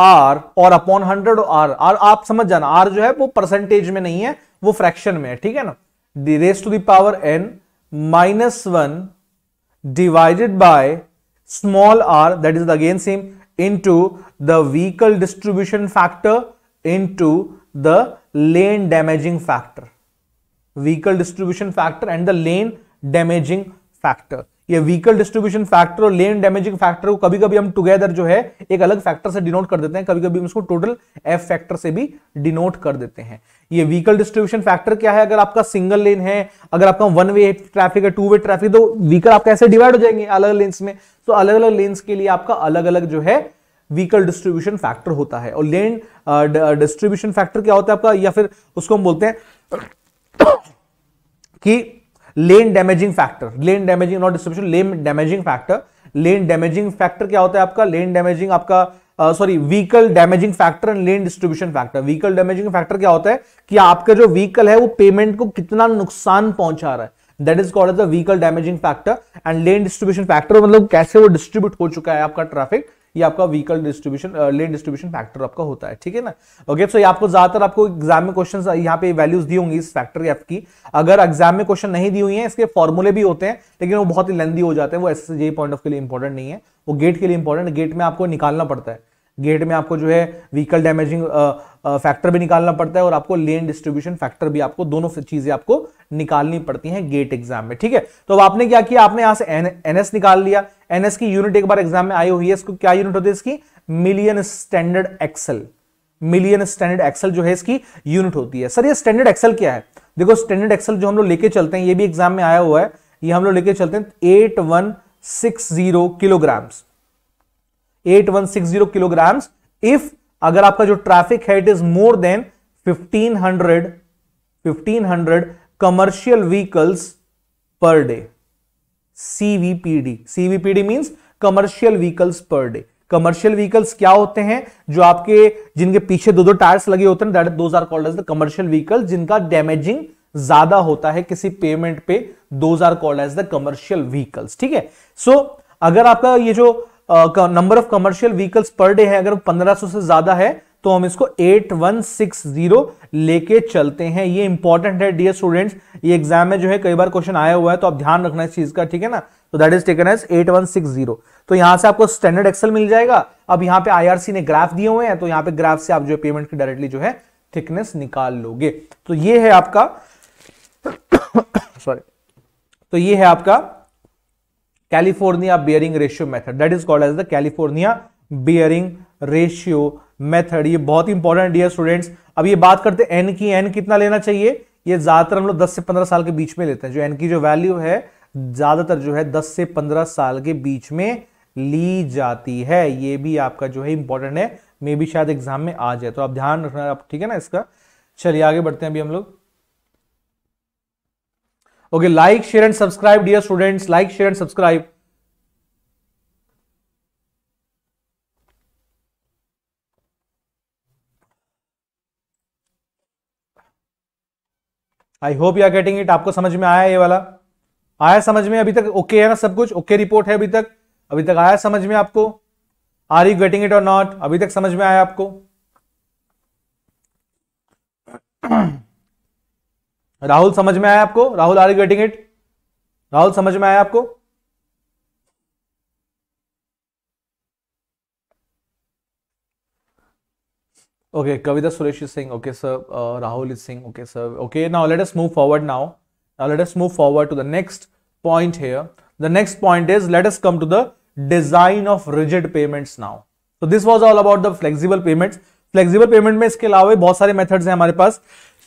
R और अपॉन हंड्रेड आर आर आप समझ जाना आर जो है वो परसेंटेज में नहीं है वो फ्रैक्शन में है ठीक है ना the raise to the power N minus one divided by small R that is again same into the vehicle distribution factor into the lane damaging factor vehicle distribution factor and the lane damaging factor ये vehicle distribution factor और lane damaging factor को कभी कभी हम together जो है एक अलग फैक्टर से डिनोट कर देते हैं कभी कभी हम इसको टोटल एफ फैक्टर से भी डिनोट कर देते हैं ये व्हीकल डिस्ट्रीब्यूशन फैक्टर क्या है अगर आपका सिंगल लेन है अगर आपका वन वे ट्रैफिक है टू वे ट्रैफिक तो व्हीकल आप कैसे डिवाइड हो जाएंगे अलग लेन्स में तो अलग अलग लेन्स के लिए आपका अलग अलग जो है व्हीकल डिस्ट्रीब्यूशन फैक्टर होता है और लेन डिस्ट्रीब्यूशन फैक्टर क्या होता है आपका या फिर उसको हम बोलते हैं कि lane damaging factor lane damaging not distribution lane damaging factor lane damaging factor क्या होता है आपका लेन डैमेजिंग आपका sorry vehicle damaging factor and lane distribution factor vehicle damaging factor क्या होता है कि आपका जो व्हीकल है वो पेमेंट को कितना नुकसान पहुंचा रहा है that is called as the vehicle damaging factor and lane distribution factor मतलब कैसे वो डिस्ट्रीब्यूट हो चुका है आपका ट्रैफिक ये आपका vehicle distribution lane distribution factor आपका होता है ठीक है ना ओके सो ये आपको ज्यादातर आपको एग्जाम में क्वेश्चन यहाँ पे वैल्यूज दी होंगी इस फैक्टर एफ की अगर एग्जाम में क्वेश्चन नहीं दी हुई है इसके फॉर्मुले भी होते हैं लेकिन वो बहुत ही लेंदी हो जाते हैं वो एस पॉइंट ऑफ के लिए इंपॉर्टेंट नहीं है वो गेट के लिए इंपॉर्टेंट गेट में आपको निकालना पड़ता है गेट में आपको जो है व्हीकल डैमेजिंग फैक्टर भी निकालना पड़ता है और आपको लेन डिस्ट्रीब्यूशन फैक्टर भी आपको दोनों चीजें आपको निकालनी पड़ती हैं गेट एग्जाम में ठीक है तो अब आपने क्या किया आपने यहां से एनएस निकाल लिया एनएस की यूनिट एक बार एग्जाम में आई हुई है इसको क्या यूनिट होती है इसकी million standard axle million standard axle जो है इसकी यूनिट होती है सर ये स्टैंडर्ड एक्सल क्या है देखो स्टैंडर्ड एक्सल जो हम लोग लेके चलते हैं ये भी एग्जाम में आया हुआ है ये हम लोग लेके चलते हैं eight one six zero kilograms eight one six zero kilograms if अगर आपका जो ट्रैफिक है it is more than 1500 1500 commercial vehicles per day CVPD CVPD means commercial vehicles per day commercial vehicles क्या होते हैं जो आपके जिनके पीछे दो दो टायर्स लगे होते हैं those are called as the commercial vehicle जिनका डैमेजिंग ज्यादा होता है किसी पेमेंट पे those are called as the commercial vehicles ठीक है सो अगर आपका ये जो number of commercial vehicles per day है अगर 1500 से ज्यादा है तो हम इसको 8160 लेके चलते हैं ये इंपॉर्टेंट है डियर स्टूडेंट्स ये एग्जाम में जो है कई बार क्वेश्चन आया हुआ है तो आप ध्यान रखना इस चीज का ठीक है ना तो दैट इज टेकन एज 8160 तो यहां से आपको स्टैंडर्ड एक्सेल मिल जाएगा अब यहां पे आईआरसी ने ग्राफ दिए हुए हैं तो यहां पे ग्राफ से आप जो है पेमेंट की डायरेक्टली जो है थिकनेस निकाल लोगे तो ये है आपका सॉरी [coughs] तो ये है आपका California bearing ratio method that is called as the California bearing ratio method ये बहुत इंपॉर्टेंट डियर स्टूडेंट्स अब ये बात करते हैं एन की एन कितना लेना चाहिए ये ज्यादातर हम लोग दस से पंद्रह साल के बीच में लेते हैं जो एन की जो वैल्यू है ज्यादातर जो है दस से पंद्रह साल के बीच में ली जाती है ये भी आपका जो है इंपॉर्टेंट है मे भी शायद एग्जाम में आ जाए तो आप ध्यान रखना आप ठीक है ना इसका चलिए आगे बढ़ते हैं अभी हम लोग okay like share and subscribe dear students like share and subscribe I hope you are getting it आपको समझ में आया ये वाला आया समझ में अभी तक ओके okay है ना सब कुछ ओके okay रिपोर्ट है अभी तक अभी तक आया समझ में आपको are you getting it or not अभी तक समझ में आया आपको राहुल समझ में आया आपको Rahul are you getting it Rahul समझ में आया आपको okay Kavita Suresh Singh okay sir Rahul Singh okay sir okay now let us move forward now now let us move forward to the next point here the next point is let us come to the design of rigid pavements now तो this was all about the flexible pavements flexible pavement में इसके अलावा बहुत सारे methods हैं हमारे पास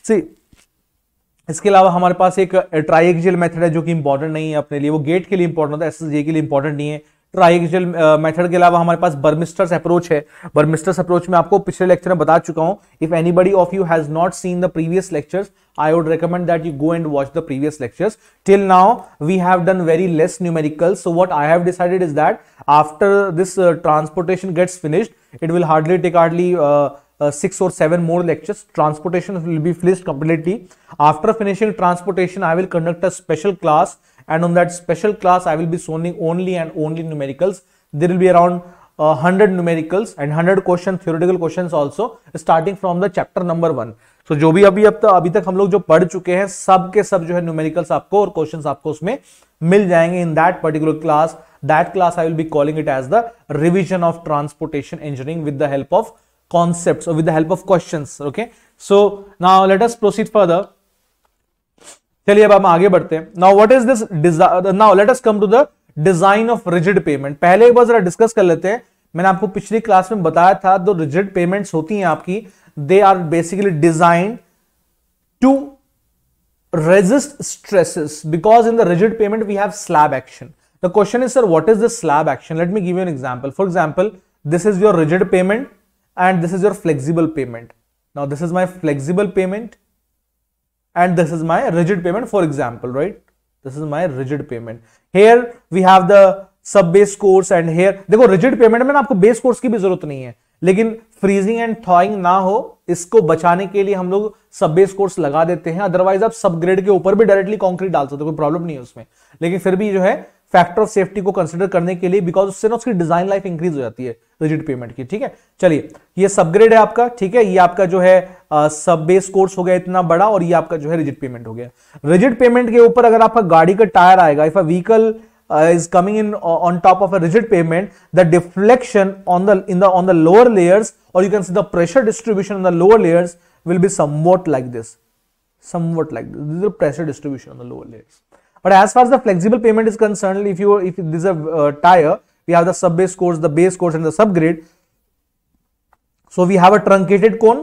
सी इसके अलावा हमारे पास एक ट्राइएक्जियल मेथड है जो कि इंपॉर्टेंट नहीं है अपने लिए वो गेट के लिए इंपॉर्टेंट होता है एस के लिए इंपॉर्टेंट नहीं है ट्राइएक्जियल मेथड के अलावा हमारे पास बर्मिस्टर्स अप्रोच है बर्मिस्टर्स अप्रोच में आपको पिछले लेक्चर में बता चुका हूं if anybody of you has not seen the previous lectures I would recommend that you go and watch the previous lectures till now we have done very less numerical so what I have decided is that after this transportation gets finished it will hardly take hardly six or seven more lectures transportation will be finished completely after finishing transportation I will conduct a special class and on that special class I will be solving only and only numericals there will be around hundred numericals and hundred question theoretical question also starting from the chapter number one so जो भी अभी अब तक अभी तक हम लोग जो पढ़ चुके हैं सब के सब जो है न्यूमेरिकल्स आपको और क्वेश्चन आपको उसमें मिल जाएंगे in that particular class that class I will be calling it as the revision of transportation engineering with the help of concepts or with the help of questions okay so now let us proceed further चलिए अब हम आगे बढ़ते हैं now what is this now let us come to the design of rigid pavement पहले एक बार जरा discuss कर लेते हैं मैंने आपको पिछली क्लास में बताया था जो रिजिड पेमेंट्स होती हैं आपकी they are basically design to resist stresses because in the rigid payment we have slab action the question is sir what is the slab action let me give you an example for example this is your rigid payment and this is your flexible payment. Now this is my flexible payment and this is my rigid payment for example, right? This is my rigid payment. Here we have the sub base course and here देखो rigid pavement में ना आपको base course की भी जरूरत नहीं है लेकिन फ्रीजिंग एंड थॉइंग ना हो इसको बचाने के लिए हम लोग सब बेस कोर्स लगा देते हैं अदरवाइज आप सब ग्रेड के ऊपर भी डायरेक्टली कॉन्क्रीट डाल सकते हो कोई प्रॉब्लम नहीं है उसमें लेकिन फिर भी जो है फैक्टर ऑफ सेफ्टी को कंसिडर करने के लिए बिकॉज उससे ना उसकी डिजाइन लाइफ इंक्रीज हो जाती है रिजिट पेमेंट की ठीक है चलिए ये सबग्रेड है आपका ठीक है ये आपका जो है सब बेस कोर्स हो गया इतना बड़ा और ये आपका जो है रिजिट पेमेंट हो गया रिजिट पेमेंट के ऊपर अगर आपका गाड़ी का टायर आएगा if a vehicle is coming in on top of a rigid pavement the deflection on the in the on the lower layers और you can see the pressure distribution on the lower layers will be somewhat like this somewhat like this pressure distribution on the lower layers But as far as the flexible payment is concerned, if you if this is a uh, tire, we have the sub base course, the base course, and the subgrade. So we have a truncated cone,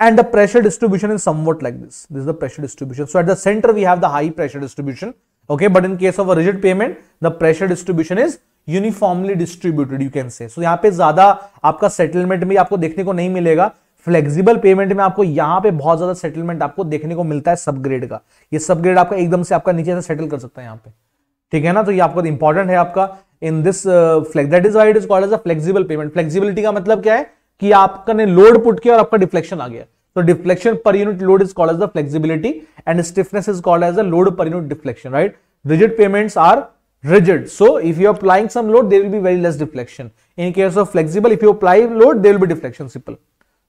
and the pressure distribution is somewhat like this. This is the pressure distribution. So at the center we have the high pressure distribution. Okay, but in case of a rigid payment, the pressure distribution is uniformly distributed you can say so yahan pe zyada aapka settlement mein aapko dekhne ko nahi milega flexible pavement में आपको यहां पे बहुत ज्यादा settlement आपको देखने को मिलता है सब ग्रेड का ये सब ग्रेड आपका एकदम से आपका नीचे से सेटल कर सकता है यहाँ पे ठीक है ना तो ये आपको इंपॉर्टेंट है आपका in this that is what is called as a flexible pavement flexibility का मतलब क्या है कि आपने लोड पुट किया और आपका डिफ्लेक्शन आ गया तो deflection per unit load is called as the flexibility and stiffness is called as a load per unit deflection right rigid pavements are rigid so if you applying some load load will be very less deflection in case of flexible if you apply load load will be deflection simple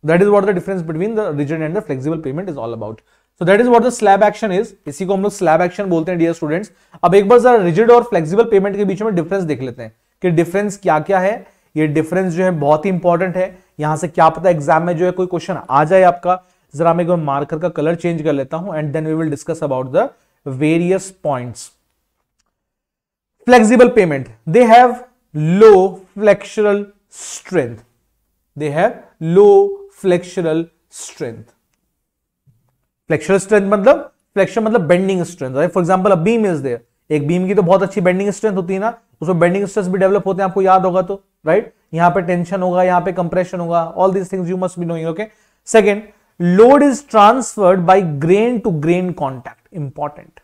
that is what the difference between the rigid and the flexible pavement is all about so that is what the slab action is इसी को हम लोग slab action बोलते हैं dear students अब एक बार जरा rigid और फ्लेक्सिबल पेमेंट के बीच में डिफरेंस देख लेते हैं कि डिफरेंस क्या क्या है ये डिफरेंस जो है बहुत ही इंपॉर्टेंट है यहां से क्या पता एग्जाम में जो है कोई क्वेश्चन आ जाए आपका जरा मैं मार्कर का कलर चेंज कर लेता हूं and then we will discuss about the various points flexible pavement they have low flexural strength they have low flexural strength flexural strength मतलब फ्लेक्शन मतलब bending strength for example a beam is there एक beam की तो बहुत अच्छी bending strength होती है ना उसमें बेंडिंग स्ट्रेस भी डेवलप होते हैं आपको याद होगा तो राइट right? यहां पे टेंशन होगा यहां पे कंप्रेशन होगा all these things you must be knowing okay second load is transferred by grain to grain contact important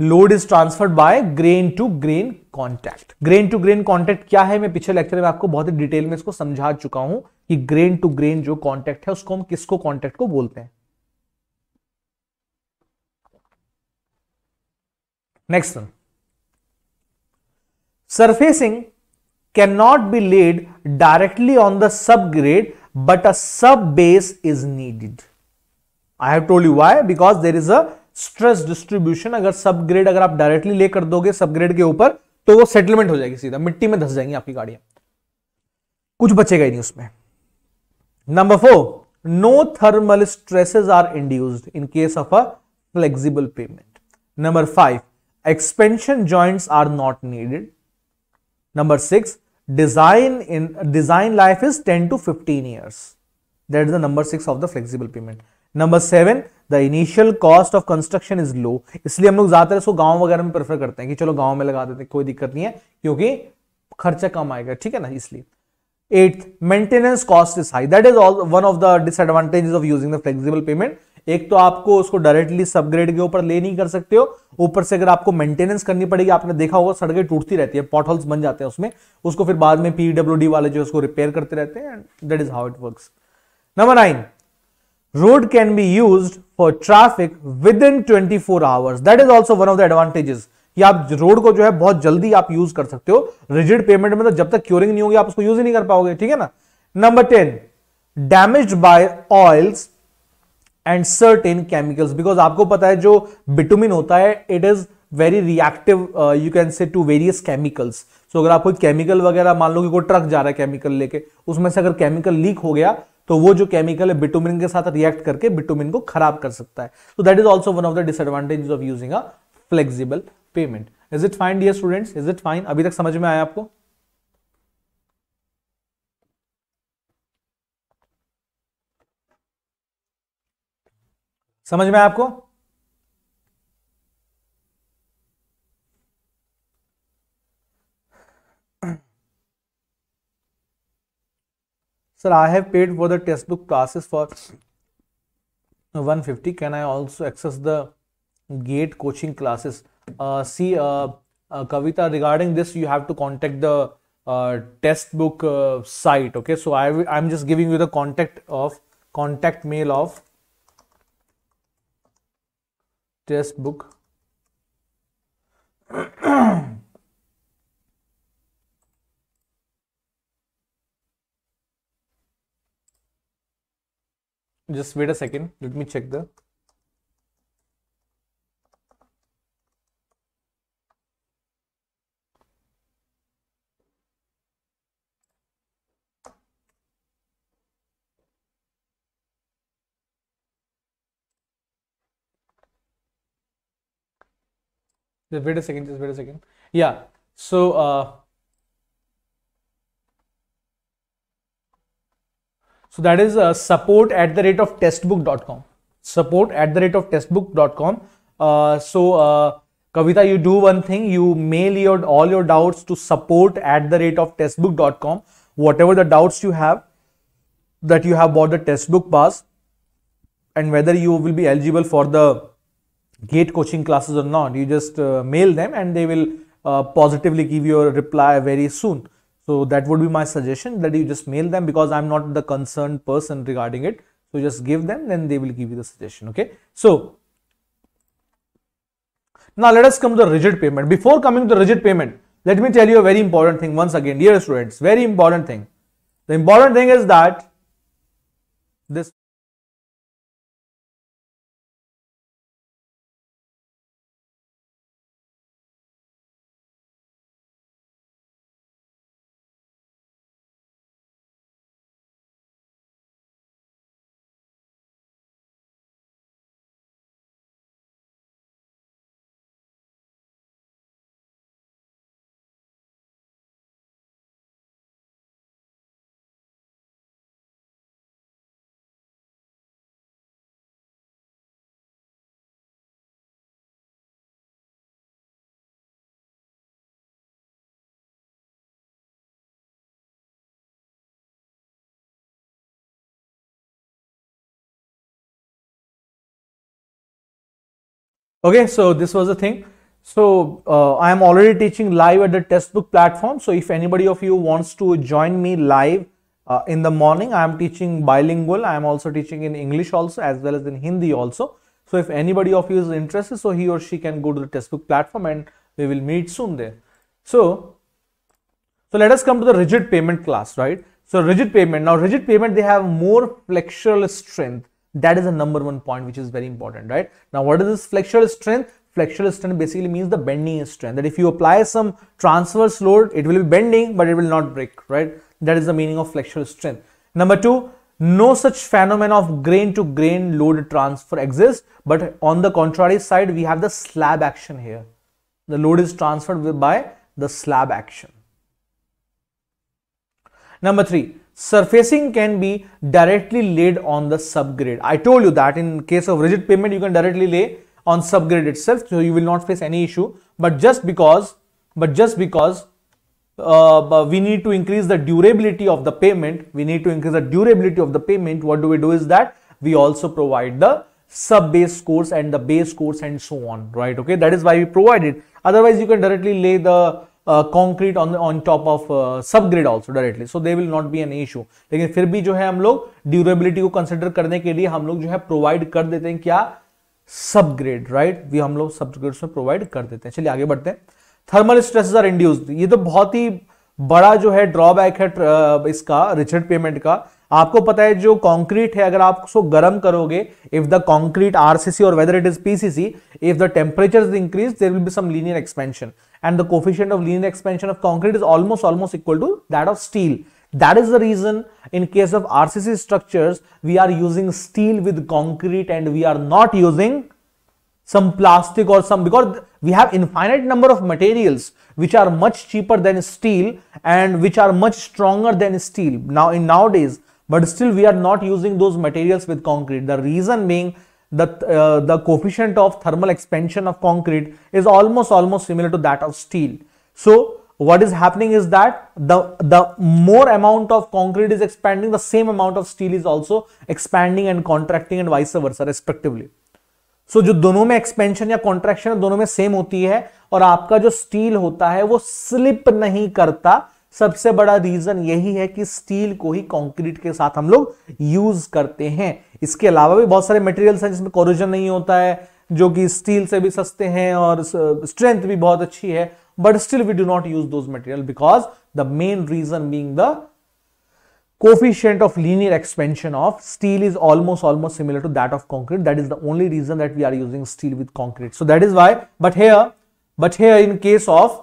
load is transferred by grain to grain contact grain to grain contact क्या है मैं पिछले lecture में आपको बहुत ही detail में इसको समझा चुका हूं कि ग्रेन टू ग्रेन जो कॉन्टैक्ट है उसको हम किसको कॉन्टैक्ट को बोलते हैं next one not be laid directly on the sub grade but a sub base is needed I have told you why because there is a stress distribution अगर सब ग्रेड अगर आप डायरेक्टली ले कर दोगे सब ग्रेड के ऊपर तो वो सेटलमेंट हो जाएगी सीधा मिट्टी में धस जाएंगी आपकी गाड़ियां कुछ बचेगा ही नहीं उसमें number four no thermal stresses are induced in case of a flexible pavement number five expansion joint are not needed number six design in design life is ten to fifteen years that is the number six of the flexible pavement number seven the initial cost of construction is low इसलिए हम लोग ज्यादातर इसको गांव वगैरह में prefer करते हैं कि चलो गांव में लगा देते हैं कोई दिक्कत नहीं है क्योंकि खर्चा कम आएगा ठीक है ना इसलिए eighth maintenance cost is high that is all one of the disadvantages of using the flexible pavement एक तो आपको उसको डायरेक्टली सब ग्रेड के ऊपर ले नहीं कर सकते हो ऊपर से अगर आपको मेंटेनेंस करनी पड़ेगी आपने देखा होगा सड़कें टूटती रहती है पॉटहोल्स बन जाते हैं उसमें उसको फिर बाद में पीडब्ल्यू वाले जो उसको रिपेयर करते रहते हैं and that is how it work number nine road can be used for traffic within 24 hours. That is also one of the advantages. कि आप रोड को जो है बहुत जल्दी आप यूज कर सकते हो रिजिड पेमेंट में तो जब तक क्योरिंग नहीं होगी आप उसको यूज ही नहीं कर पाओगे ठीक है ना number ten damage by oils and certain chemicals because आपको पता है जो बिटुमिन होता है it is very reactive you can say to various chemicals so अगर आप कोई केमिकल वगैरह मान लो कि कोई ट्रक जा रहा है केमिकल लेके उसमें से अगर केमिकल लीक हो गया तो वो जो केमिकल है बिटुमिन के साथ रिएक्ट करके बिटुमिन को खराब कर सकता है तो that is also one of the disadvantage of using a flexible pavement is it fine dear students is it fine अभी तक समझ में आया आपको समझ में आपको Sir, I have paid for the textbook classes for 150. Can I also access the gate coaching classes? Uh, see, uh, uh, Kavita, regarding this, you have to contact the uh, textbook uh, site. Okay, so i w- I'm just giving you the contact of contact mail of textbook. [clears throat] just wait a second let me check the just wait a second just wait a second yeah so uh So that is uh, support at the rate of testbook.com. Support at the rate of testbook.com. Uh, so uh, Kavita, you do one thing. You mail your all your doubts to support at the rate of testbook.com. Whatever the doubts you have that you have bought the testbook pass and whether you will be eligible for the gate coaching classes or not, you just uh, mail them and they will uh, positively give you a reply very soon. So that would be my suggestion that you just mail them because I'm not the concerned person regarding it. So just give them, then they will give you the suggestion. Okay. So now let us come to the rigid payment. Before coming to the rigid payment, let me tell you a very important thing once again, dear students, very important thing. The important thing is that this Okay, so this was the thing. So uh, I am already teaching live at the testbook platform. So if anybody of you wants to join me live uh, in the morning, I am teaching bilingual. I am also teaching in English also as well as in Hindi also. So if anybody of you is interested, so he or she can go to the testbook platform and we will meet soon there. So, so let us come to the rigid payment class, right? So rigid payment. Now rigid payment, they have more flexural strength that is the number one point, which is very important, right? Now, what is this flexural strength? Flexural strength basically means the bending strength that if you apply some transverse load, it will be bending, but it will not break, right? That is the meaning of flexural strength. Number two, no such phenomenon of grain to grain load transfer exists, but on the contrary side, we have the slab action here. The load is transferred by the slab action. Number three, surfacing can be directly laid on the subgrade. I told you that in case of rigid pavement, you can directly lay on subgrade itself, so you will not face any issue. But just because, but just because uh, we need to increase the durability of the pavement, we need to increase the durability of the pavement. What do we do is that we also provide the sub base course and the base course and so on, right? Okay, that is why we provide it. Otherwise, you can directly lay the concrete on on top of sub grade also directly so they will not be an issue लेकिन फिर भी जो है हम लोग durability को consider करने के लिए हम लोग जो है प्रोवाइड कर देते हैं क्या सब ग्रेड राइट भी हम लोग सब में प्रोवाइड कर देते हैं चलिए आगे बढ़ते हैं थर्मल स्ट्रेस आर इंड्यूस्ड ये तो बहुत ही बड़ा जो है ड्रॉबैक है इसका रिचर्ड पेमेंट का आपको पता है जो कंक्रीट है अगर आप उसको गर्म करोगे if the concrete RCC or whether it is PCC if the temperature increase there will be some linear expansion and the coefficient of linear expansion of concrete is almost almost equal to that of steel. That is the reason in case of RCC structures, we are using steel with concrete and we are not using some plastic or some because we have infinite number of materials which are much cheaper than steel and which are much stronger than steel now in nowadays but still we are not using those materials with concrete the reason being the uh, the coefficient of thermal expansion of concrete is almost almost similar to that of steel so what is happening is that the the more amount of concrete is expanding the same amount of steel is also expanding and contracting and vice versa respectively so so, जो दोनों में expansion या contraction दोनों में same होती है और आपका जो स्टील होता है वो स्लिप नहीं करता सबसे बड़ा रीजन यही है कि स्टील को ही कंक्रीट के साथ हम लोग यूज करते हैं इसके अलावा भी बहुत सारे मटेरियल्स हैं जिसमें कोरोजन नहीं होता है जो कि स्टील से भी सस्ते हैं और स्ट्रेंथ भी बहुत अच्छी है but still we do not use those material because the main reason being the coefficient of linear expansion of steel is almost almost similar to that of concrete that is the only reason that we are using steel with concrete so that is why but here but here in case of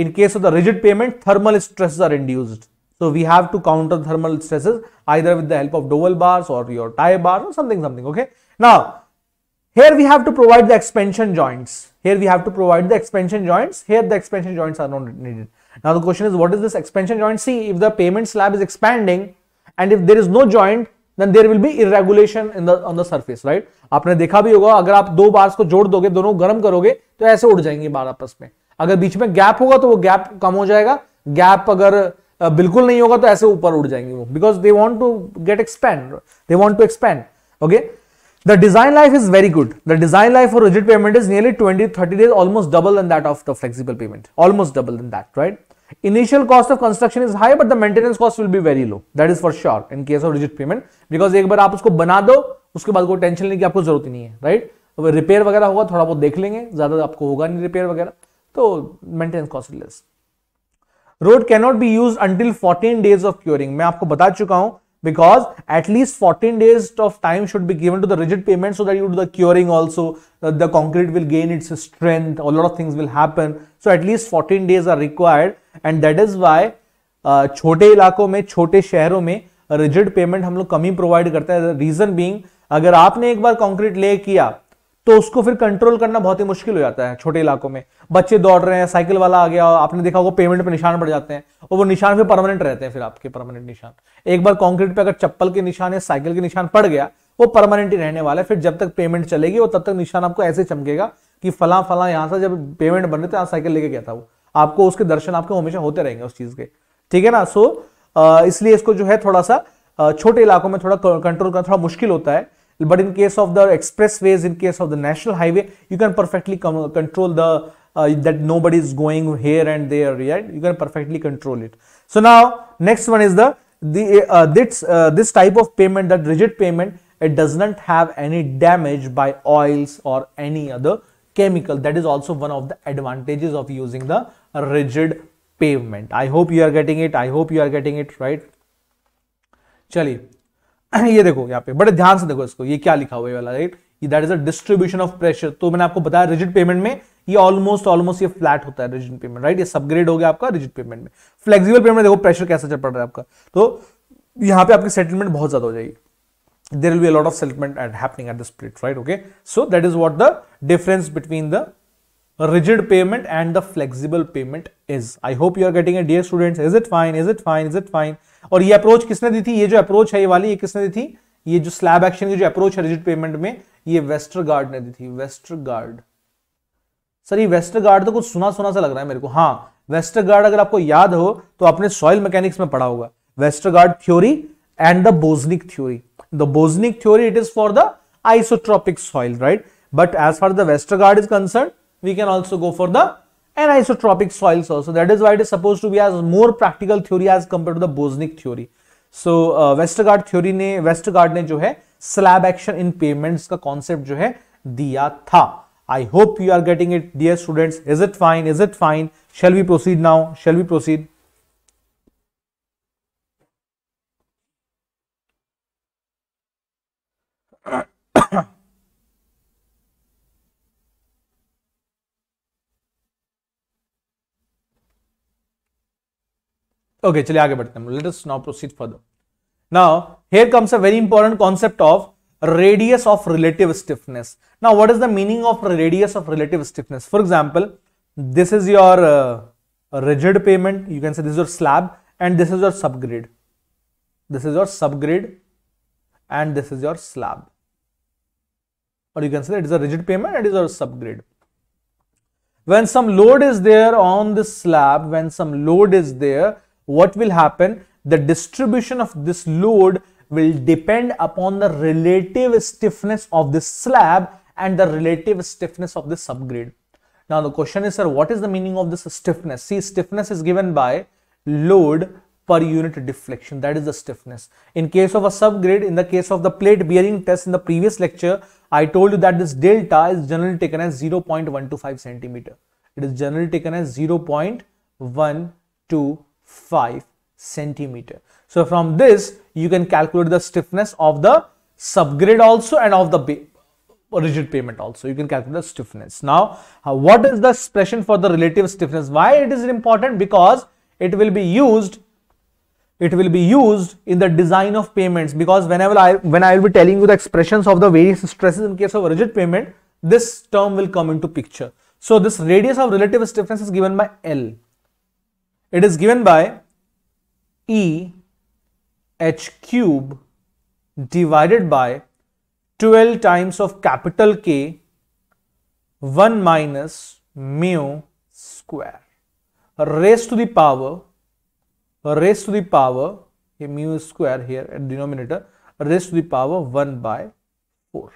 in case of the rigid pavement thermal stress are induced So we have to counter thermal stresses either with the help of dowel bars or your tie bar or something, something. Okay. Now, here we have to provide the expansion joints. Here we have to provide the expansion joints. Here the expansion joints are not needed. Now the question is what is this expansion joint? See if the payment slab is expanding and if there is no joint then there will be irregulation in the on the surface right आपने देखा भी होगा अगर आप दो bars को जोड़ दोगे दोनों गर्म करोगे तो ऐसे उड़ जाएंगे बार आपस में अगर बीच में गैप होगा तो वो गैप कम हो जाएगा गैप अगर बिल्कुल नहीं होगा तो ऐसे ऊपर उड़ जाएंगे वो because they want to get expand they want to expand okay the design life is very good the design life for rigid pavement is nearly twenty thirty days almost double than that of the flexible pavement almost double than that right initial cost of construction is high but the maintenance cost will be very low that is for sure in case of rigid pavement because एक बार आप उसको बना दो उसके बाद कोई tension लेने की आपको जरूरत नहीं है राइट रिपेयर वगैरह होगा थोड़ा बहुत देख लेंगे ज्यादा आपको होगा नहीं रिपेयर वगैरह तो maintenance cost less road cannot be use until fourteen days of curing मैं आपको बता चुका हूं because at least fourteen days of time should be given to the rigid pavement so that do the curing also the concrete will gain its strength all of things will happen so at least fourteen days are required and that is why छोटे इलाकों में छोटे शहरों में rigid payment हम लोग कम ही provide करते हैं रीजन बींग अगर आपने एक बार कॉन्क्रीट ले किया तो उसको फिर कंट्रोल करना बहुत ही मुश्किल हो जाता है छोटे इलाकों में बच्चे दौड़ रहे हैं साइकिल वाला आ गया आपने देखा होगा पेमेंट पे निशान पड़ जाते हैं और वो निशान फिर परमानेंट रहते हैं फिर आपके परमानेंट निशान एक बार कॉन्क्रीट पे अगर चप्पल के निशान या साइकिल के निशान पड़ गया वो परमानेंट ही रहने वाला है फिर जब तक पेमेंट चलेगी वो तब तक निशान आपको ऐसे चमकेगा कि फला फला यहाँ से जब पेमेंट बन रहे थे साइकिल लेके गया था वो आपको उसके दर्शन आपके हमेशा होते रहेंगे उस चीज के ठीक है ना सो इसलिए इसको जो है थोड़ा सा छोटे इलाकों में थोड़ा कंट्रोल करना थोड़ा मुश्किल होता है But in case of the expressways, in case of the national highway, you can perfectly control the uh, that nobody is going here and there, right? You can perfectly control it. So now next one is the the uh, this uh, this type of payment that rigid payment it does not have any damage by oils or any other chemical. That is also one of the advantages of using the rigid pavement. I hope you are getting it. I hope you are getting it right. Chali. [clears throat] ये देखो यहाँ पे बड़े ध्यान से देखो इसको ये क्या लिखा हुआ है वाला right that is a distribution of pressure तो मैंने आपको बताया रिजिट पेमेंट में ये ऑलमोस्ट ऑलमोस्ट ये फ्लैट होता है रिजिट पेमेंट राइट ये सबग्रेड हो गया आपका रिजिट पेमेंट में फ्लेक्सिबल पेमेंट देखो प्रेशर कैसा चल पड़ रहा है आपका तो यहाँ पे आपकी सेटलमेंट बहुत ज्यादा हो जाएगी there will be a lot of settlement at happening at the split right okay so that is what the difference between the rigid payment and the flexible payment is i hope you are getting it dear students is it fine is it fine is it fine और ये approach किसने दी थी ये जो approach है ये वाली ये किसने दी थी ये जो स्लैब एक्शन की जो अप्रोच है रिजिड पेमेंट में ये वेस्टरगार्ड ने दी थी वेस्टरगार्ड सर ये वेस्टरगार्ड तो कुछ सुना सुना सा लग रहा है मेरे को हाँ वेस्टरगार्ड अगर आपको याद हो तो आपने सॉइल मैकेनिक्स में पढ़ा होगा Westergaard theory and the Boussinesq theory the Boussinesq theory it is for the isotropic soil right but as far the Westergaard is concern we can also go for the anisotropic soils also. That is why it is supposed to be as more practical theory as compared to the Bosnick theory. so uh, westergaard theory ne westergaard ne jo hai slab action in pavements ka concept jo hai diya tha i hope you are getting it dear students is it fine is it fine shall we proceed now shall we proceed okay चलिए आगे बढ़ते हैं let us now proceed further now here comes a very important concept of radius of relative stiffness now what is the meaning of radius of relative stiffness for example this is your rigid pavement you can say this is your slab and this is your subgrade this is your subgrade and this is your slab or you can say it is a rigid pavement and is your subgrade when some load is there on this slab when some load is there what will happen? The distribution of this load will depend upon the relative stiffness of this slab and the relative stiffness of the subgrade. Now the question is, sir, what is the meaning of this stiffness? See, stiffness is given by load per unit deflection. That is the stiffness. In case of a subgrade, in the case of the plate bearing test in the previous lecture, I told you that this delta is generally taken as 0.125 centimeter. It is generally taken as 0.125 5 centimeter. So from this, you can calculate the stiffness of the subgrade also and of the rigid payment also. You can calculate the stiffness. Now, what is the expression for the relative stiffness? Why it is important? Because it will be used it will be used in the design of payments because whenever I when I will be telling you the expressions of the various stresses in case of rigid payment, this term will come into picture. So this radius of relative stiffness is given by L. It is given by E h cube divided by 12 times of capital K 1 minus mu square raised to the power raised to the power mu square here at denominator raised to the power 1 by 4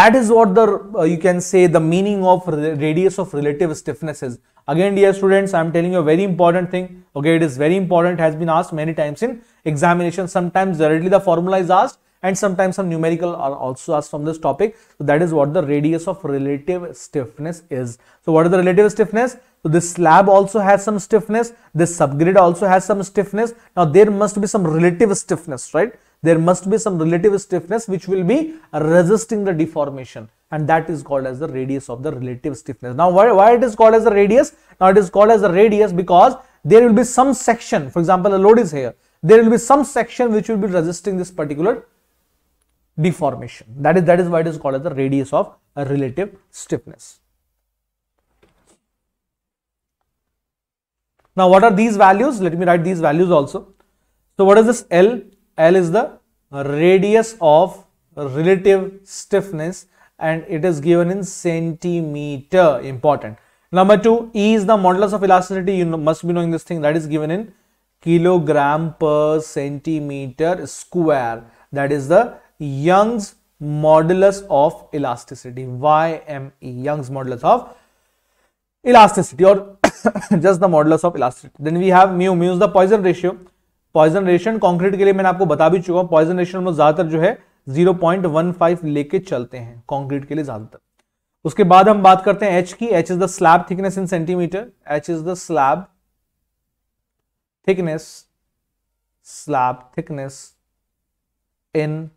that is what the uh, you can say the meaning of radius of relative stiffness is Again, dear students, I am telling you a very important thing. Okay, it is very important, has been asked many times in examination. Sometimes directly the formula is asked and sometimes some numerical are also asked from this topic. So that is what the radius of relative stiffness is. So what is the relative stiffness? So this slab also has some stiffness. This subgrid also has some stiffness. Now there must be some relative stiffness, right? There must be some relative stiffness which will be resisting the deformation and that is called as the radius of the relative stiffness. Now, why, why it is called as the radius? Now, it is called as the radius because there will be some section, for example, the load is here, there will be some section which will be resisting this particular deformation. That is, that is why it is called as the radius of relative stiffness. Now, what are these values? Let me write these values also. So, what is this L? L is the radius of relative stiffness and it is given in centimeter. Important. Number 2 E is the modulus of elasticity. You know, must be knowing this thing that is given in kilogram per centimeter square. That is the Young's modulus of elasticity. YME, Young's modulus of elasticity or just the modulus of elasticity. Then we have mu. Mu is the Poisson ratio. poisson ratio concrete ke liye maine aapko bata bhi chuka hu poisson ratio mein zyada tar jo hai 0.15 लेके चलते हैं concrete के लिए ज्यादातर उसके बाद हम बात करते हैं एच की H is the slab thickness in centimeter H is the slab thickness slab thickness in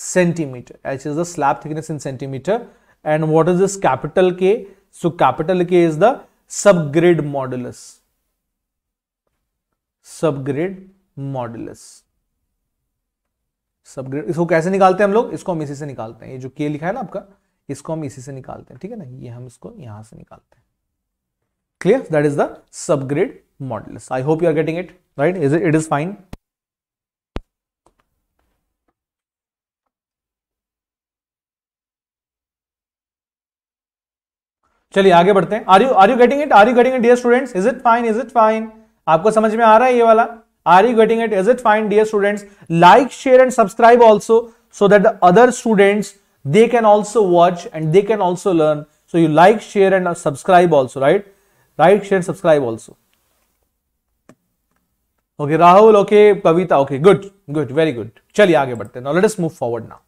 centimeter H is the slab thickness in centimeter and what is this capital K so capital K is the subgrade subgrade modulus subgrade इसको कैसे निकालते हैं हम लोग इसको हम इसी से निकालते हैं ये जो के लिखा है ना आपका इसको हम इसी से निकालते हैं ठीक है ना ये हम इसको यहां से निकालते हैं clear that is the subgrade model I hope you are getting it right is it is fine चलिए आगे बढ़ते हैं are you are you getting it are you getting it dear students is it fine is it fine आपको समझ में आ रहा है ये वाला Are you getting it? Is it fine, dear students? Like, share and subscribe also so that the other students, they can also watch and they can also learn. So you like, share and subscribe also, right? Like, share and subscribe also. Okay, Rahul, okay, Pavita, okay, good, good, very good. Chali, aage badte. Now let us move forward now.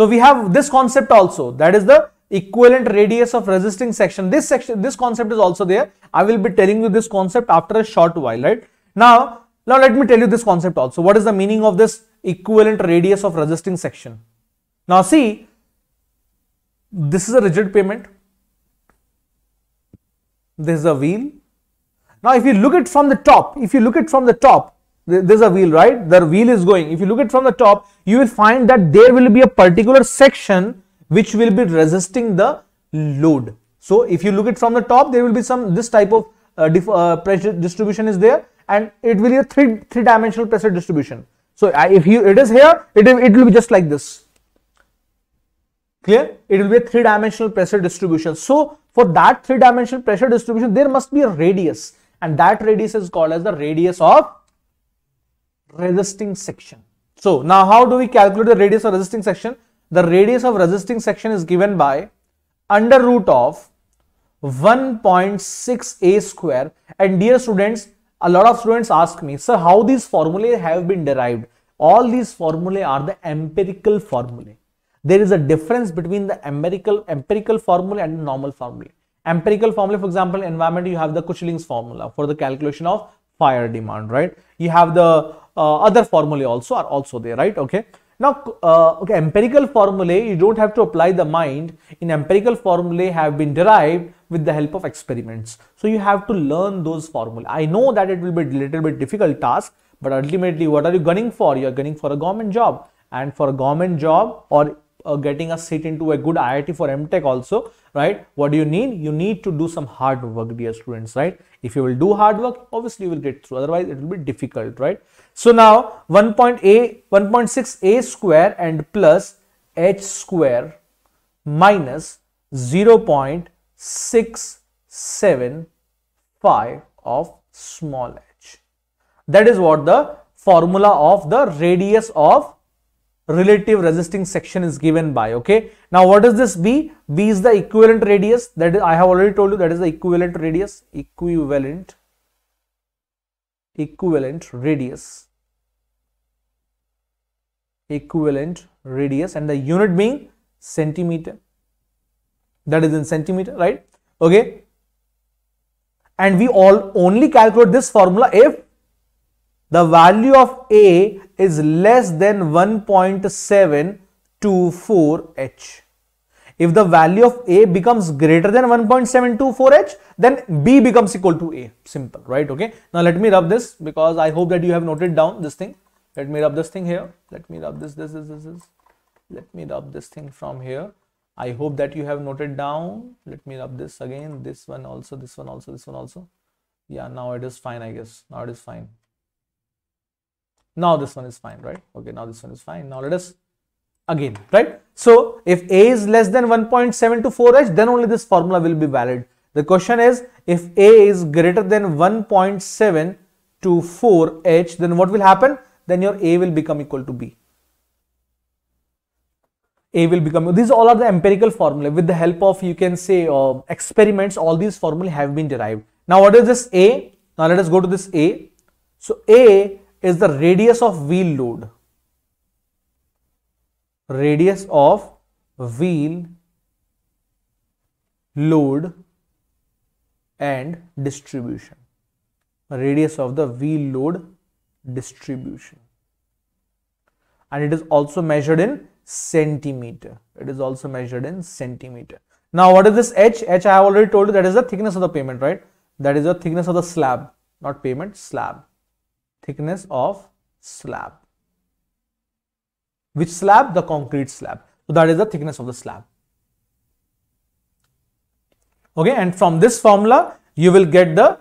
So we have this concept also, that is the equivalent radius of resisting section this section this concept is also there i will be telling you this concept after a short while right now now let me tell you this concept also what is the meaning of this equivalent radius of resisting section now see this is a rigid payment. this is a wheel now if you look at from the top if you look at from the top there's a wheel right the wheel is going if you look at from the top you will find that there will be a particular section which will be resisting the load. So if you look it from the top, there will be some this type of uh, uh pressure distribution is there and it will be a three three dimensional pressure distribution. So if you, it is here, it, it will be just like this. Clear? It will be a three dimensional pressure distribution. So for that three dimensional pressure distribution, there must be a radius and that radius is called as the radius of resisting section. So now how do we calculate the radius of resisting section? the radius of resisting section is given by under root of 1.6 a square and dear students a lot of students ask me sir how these formulae have been derived all these formulae are the empirical formulae there is a difference between the empirical empirical formula and normal formula empirical formula for example environment you have the kuchling's formula for the calculation of fire demand right you have the uh, other formulae also are also there right okay now, uh, okay, empirical formulae, you don't have to apply the mind. In empirical formulae have been derived with the help of experiments. So, you have to learn those formulae. I know that it will be a little bit difficult task, but ultimately, what are you gunning for? You are gunning for a government job. And for a government job or uh, getting a seat into a good IIT for MTech also, right? What do you need? You need to do some hard work, dear students, right? If you will do hard work, obviously you will get through. Otherwise, it will be difficult, right? So now a 1.6 a square and plus h square minus 0 0.675 of small h. That is what the formula of the radius of relative resisting section is given by okay now what is this b b is the equivalent radius that is, i have already told you that is the equivalent radius equivalent equivalent radius equivalent radius and the unit being centimeter that is in centimeter right okay and we all only calculate this formula if the value of A is less than 1.724H. If the value of A becomes greater than 1.724H, then B becomes equal to A. Simple, right? Okay. Now let me rub this because I hope that you have noted down this thing. Let me rub this thing here. Let me rub this, this, this, this, this. Let me rub this thing from here. I hope that you have noted down. Let me rub this again. This one also, this one also, this one also. Yeah, now it is fine, I guess. Now it is fine now this one is fine right okay now this one is fine now let us again right so if a is less than 1.7 to 4h then only this formula will be valid the question is if a is greater than 1.7 to 4h then what will happen then your a will become equal to b a will become these all are the empirical formula with the help of you can say uh, experiments all these formulae have been derived now what is this a now let us go to this a so a is the radius of wheel load. Radius of wheel load and distribution. Radius of the wheel load distribution. And it is also measured in centimeter. It is also measured in centimeter. Now, what is this H? H I have already told you that is the thickness of the payment, right? That is the thickness of the slab, not payment slab thickness of slab. Which slab? The concrete slab. So that is the thickness of the slab. Okay, and from this formula, you will get the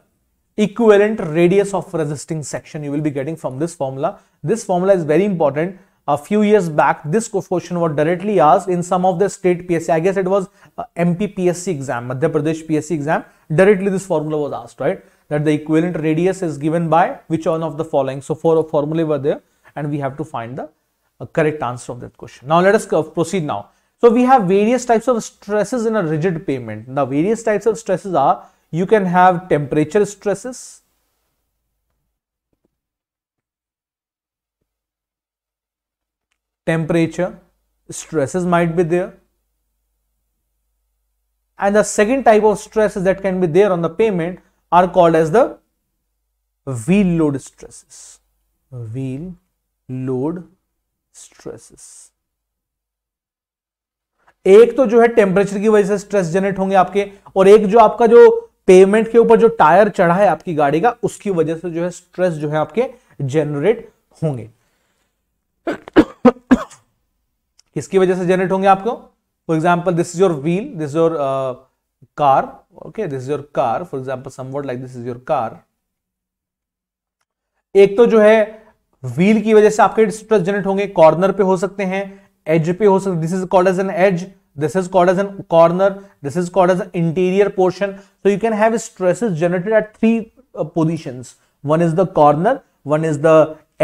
equivalent radius of resisting section you will be getting from this formula. This formula is very important. A few years back, this question was directly asked in some of the state PSC. I guess it was uh, MP PSC exam, Madhya Pradesh PSC exam. Directly this formula was asked, right? that the equivalent radius is given by which one of the following. So four formulae were there and we have to find the uh, correct answer of that question. Now let us proceed now. So we have various types of stresses in a rigid pavement. Now various types of stresses are you can have temperature stresses. Temperature stresses might be there. And the second type of stresses that can be there on the payment. are called as the wheel load stresses. Wheel load stresses. एक तो जो है temperature की वजह से stress generate होंगे आपके और एक जो आपका जो पेमेंट के ऊपर जो टायर चढ़ा है आपकी गाड़ी का उसकी वजह से जो है स्ट्रेस जो है आपके जनरेट होंगे [coughs] किसकी वजह से जनरेट होंगे आपको for example this is your wheel this is your car okay this is your car for example some word like this is your car ek to jo hai wheel ki wajah se aapke stress generate honge corner pe ho sakte hain edge pe ho sakte this is called as an edge this is called as an corner this is called as an interior portion so you can have stresses generated at three uh, positions one is the corner one is the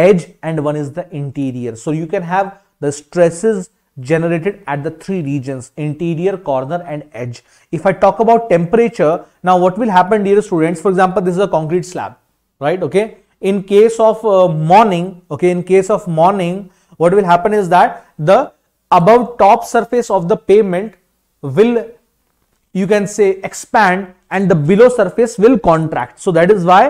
edge and one is the interior so you can have the stresses generated at the three regions interior corner and edge if i talk about temperature now what will happen dear students for example this is a concrete slab right okay in case of uh, morning okay in case of morning what will happen is that the above top surface of the pavement will you can say expand and the below surface will contract so that is why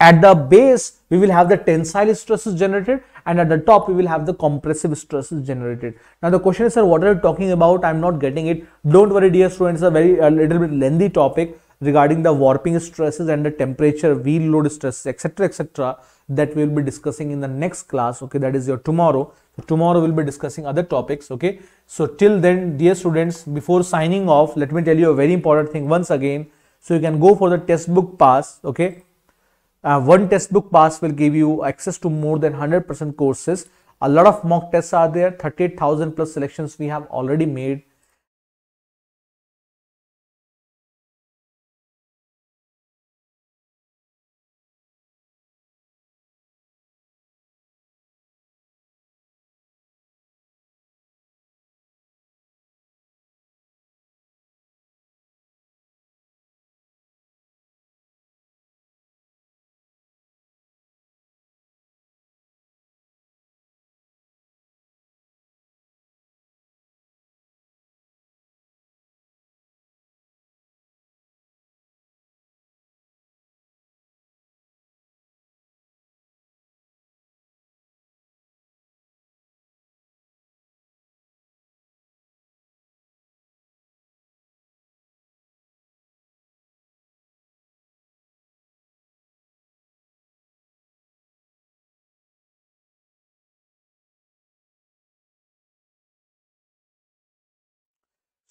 at the base, we will have the tensile stresses generated and at the top, we will have the compressive stresses generated. Now, the question is, sir, what are you talking about? I'm not getting it. Don't worry, dear students, a very a little bit lengthy topic regarding the warping stresses and the temperature, wheel load stresses, etc., etc. that we will be discussing in the next class. Okay, that is your tomorrow. So, tomorrow we'll be discussing other topics. Okay, so till then, dear students, before signing off, let me tell you a very important thing once again. So you can go for the test book pass. Okay, uh, one textbook pass will give you access to more than 100% courses. A lot of mock tests are there. 38,000 plus selections we have already made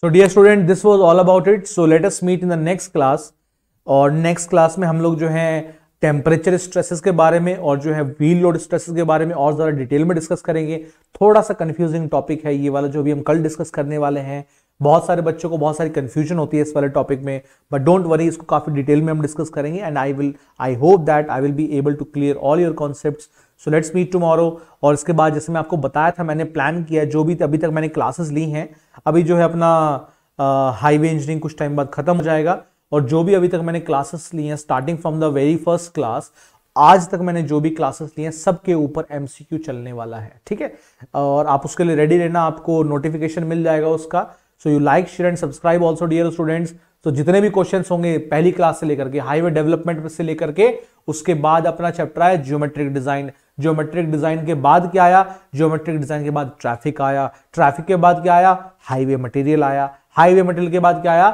so dear student this was all about it so let us meet in the next class और next class में हम लोग जो है temperature stresses के बारे में और जो है व्हील लोड स्ट्रेसेस के बारे में और ज़्यादा डिटेल में डिस्कस करेंगे थोड़ा सा कन्फ्यूजिंग टॉपिक है ये वाला जो भी हम कल डिस्कस करने वाले हैं बहुत सारे बच्चों को बहुत सारी कन्फ्यूजन होती है इस वाले टॉपिक में बट डोंट वरी इसको काफ़ी डिटेल में हम डिस्कस करेंगे and I will I hope that I will be able to clear all your concept so let's meet tomorrow और इसके बाद जैसे मैं आपको बताया था मैंने प्लान किया जो भी अभी तक मैंने क्लासेस ली हैं अभी जो है अपना हाईवे इंजीनियरिंग कुछ टाइम बाद खत्म हो जाएगा और जो भी अभी तक मैंने क्लासेस ली हैं starting from the very first class आज तक मैंने जो भी क्लासेस ली हैं सबके ऊपर एम चलने वाला है ठीक है और आप उसके लिए रेडी रहना आपको नोटिफिकेशन मिल जाएगा उसका so you like share and subscribe also dear students तो जितने भी क्वेश्चन होंगे पहली क्लास से लेकर के हाईवे डेवलपमेंट से लेकर के उसके बाद अपना चैप्टर है जियोमेट्रिक डिजाइन ज्योमेट्रिक डिजाइन के बाद क्या आया ज्योमेट्रिक डिजाइन के बाद ट्रैफिक आया ट्रैफिक के बाद क्या आया हाईवे मटेरियल आया हाईवे मटेरियल के बाद क्या आया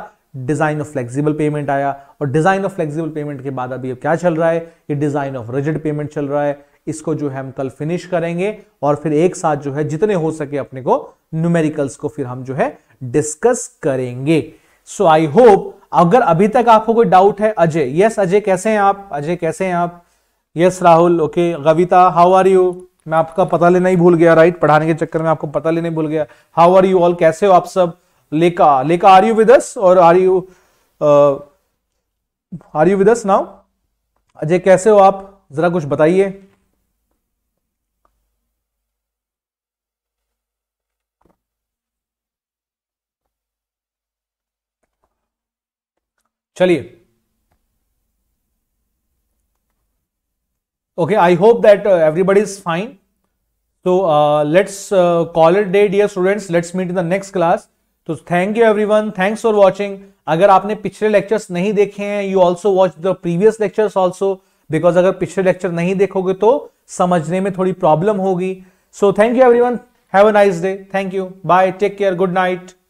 डिजाइन ऑफ फ्लेक्सिबल पेमेंट आया और डिजाइन ऑफ फ्लेक्सिबल पेमेंट के बाद अभी क्या चल रहा है ये डिजाइन ऑफ रिजिड पेमेंट चल रहा है इसको जो है हम कल फिनिश करेंगे और फिर एक साथ जो है जितने हो सके अपने को न्यूमेरिकल्स को फिर हम जो है डिस्कस करेंगे सो आई होप अगर अभी तक आपको कोई डाउट है अजय यस अजय कैसे हैं आप अजय कैसे हैं आप यस राहुल ओके गविता हाउ आर यू मैं आपका पता लेना ही भूल गया राइट पढ़ाने के चक्कर में आपको पता लेना ही भूल गया हाउ आर यू ऑल कैसे हो आप सब लेका लेका आर यू विद अस और are you are you with us now Ajay कैसे हो आप जरा कुछ बताइए चलिए okay I hope that everybody is fine so let's call it day dear students let's meet in the next class तो thank you everyone thanks for watching अगर आपने पिछले लेक्चर्स नहीं देखे हैं you also watch the previous lectures also because अगर पिछले lecture नहीं देखोगे तो समझने में थोड़ी प्रॉब्लम होगी so thank you everyone have a nice day thank you bye take care good night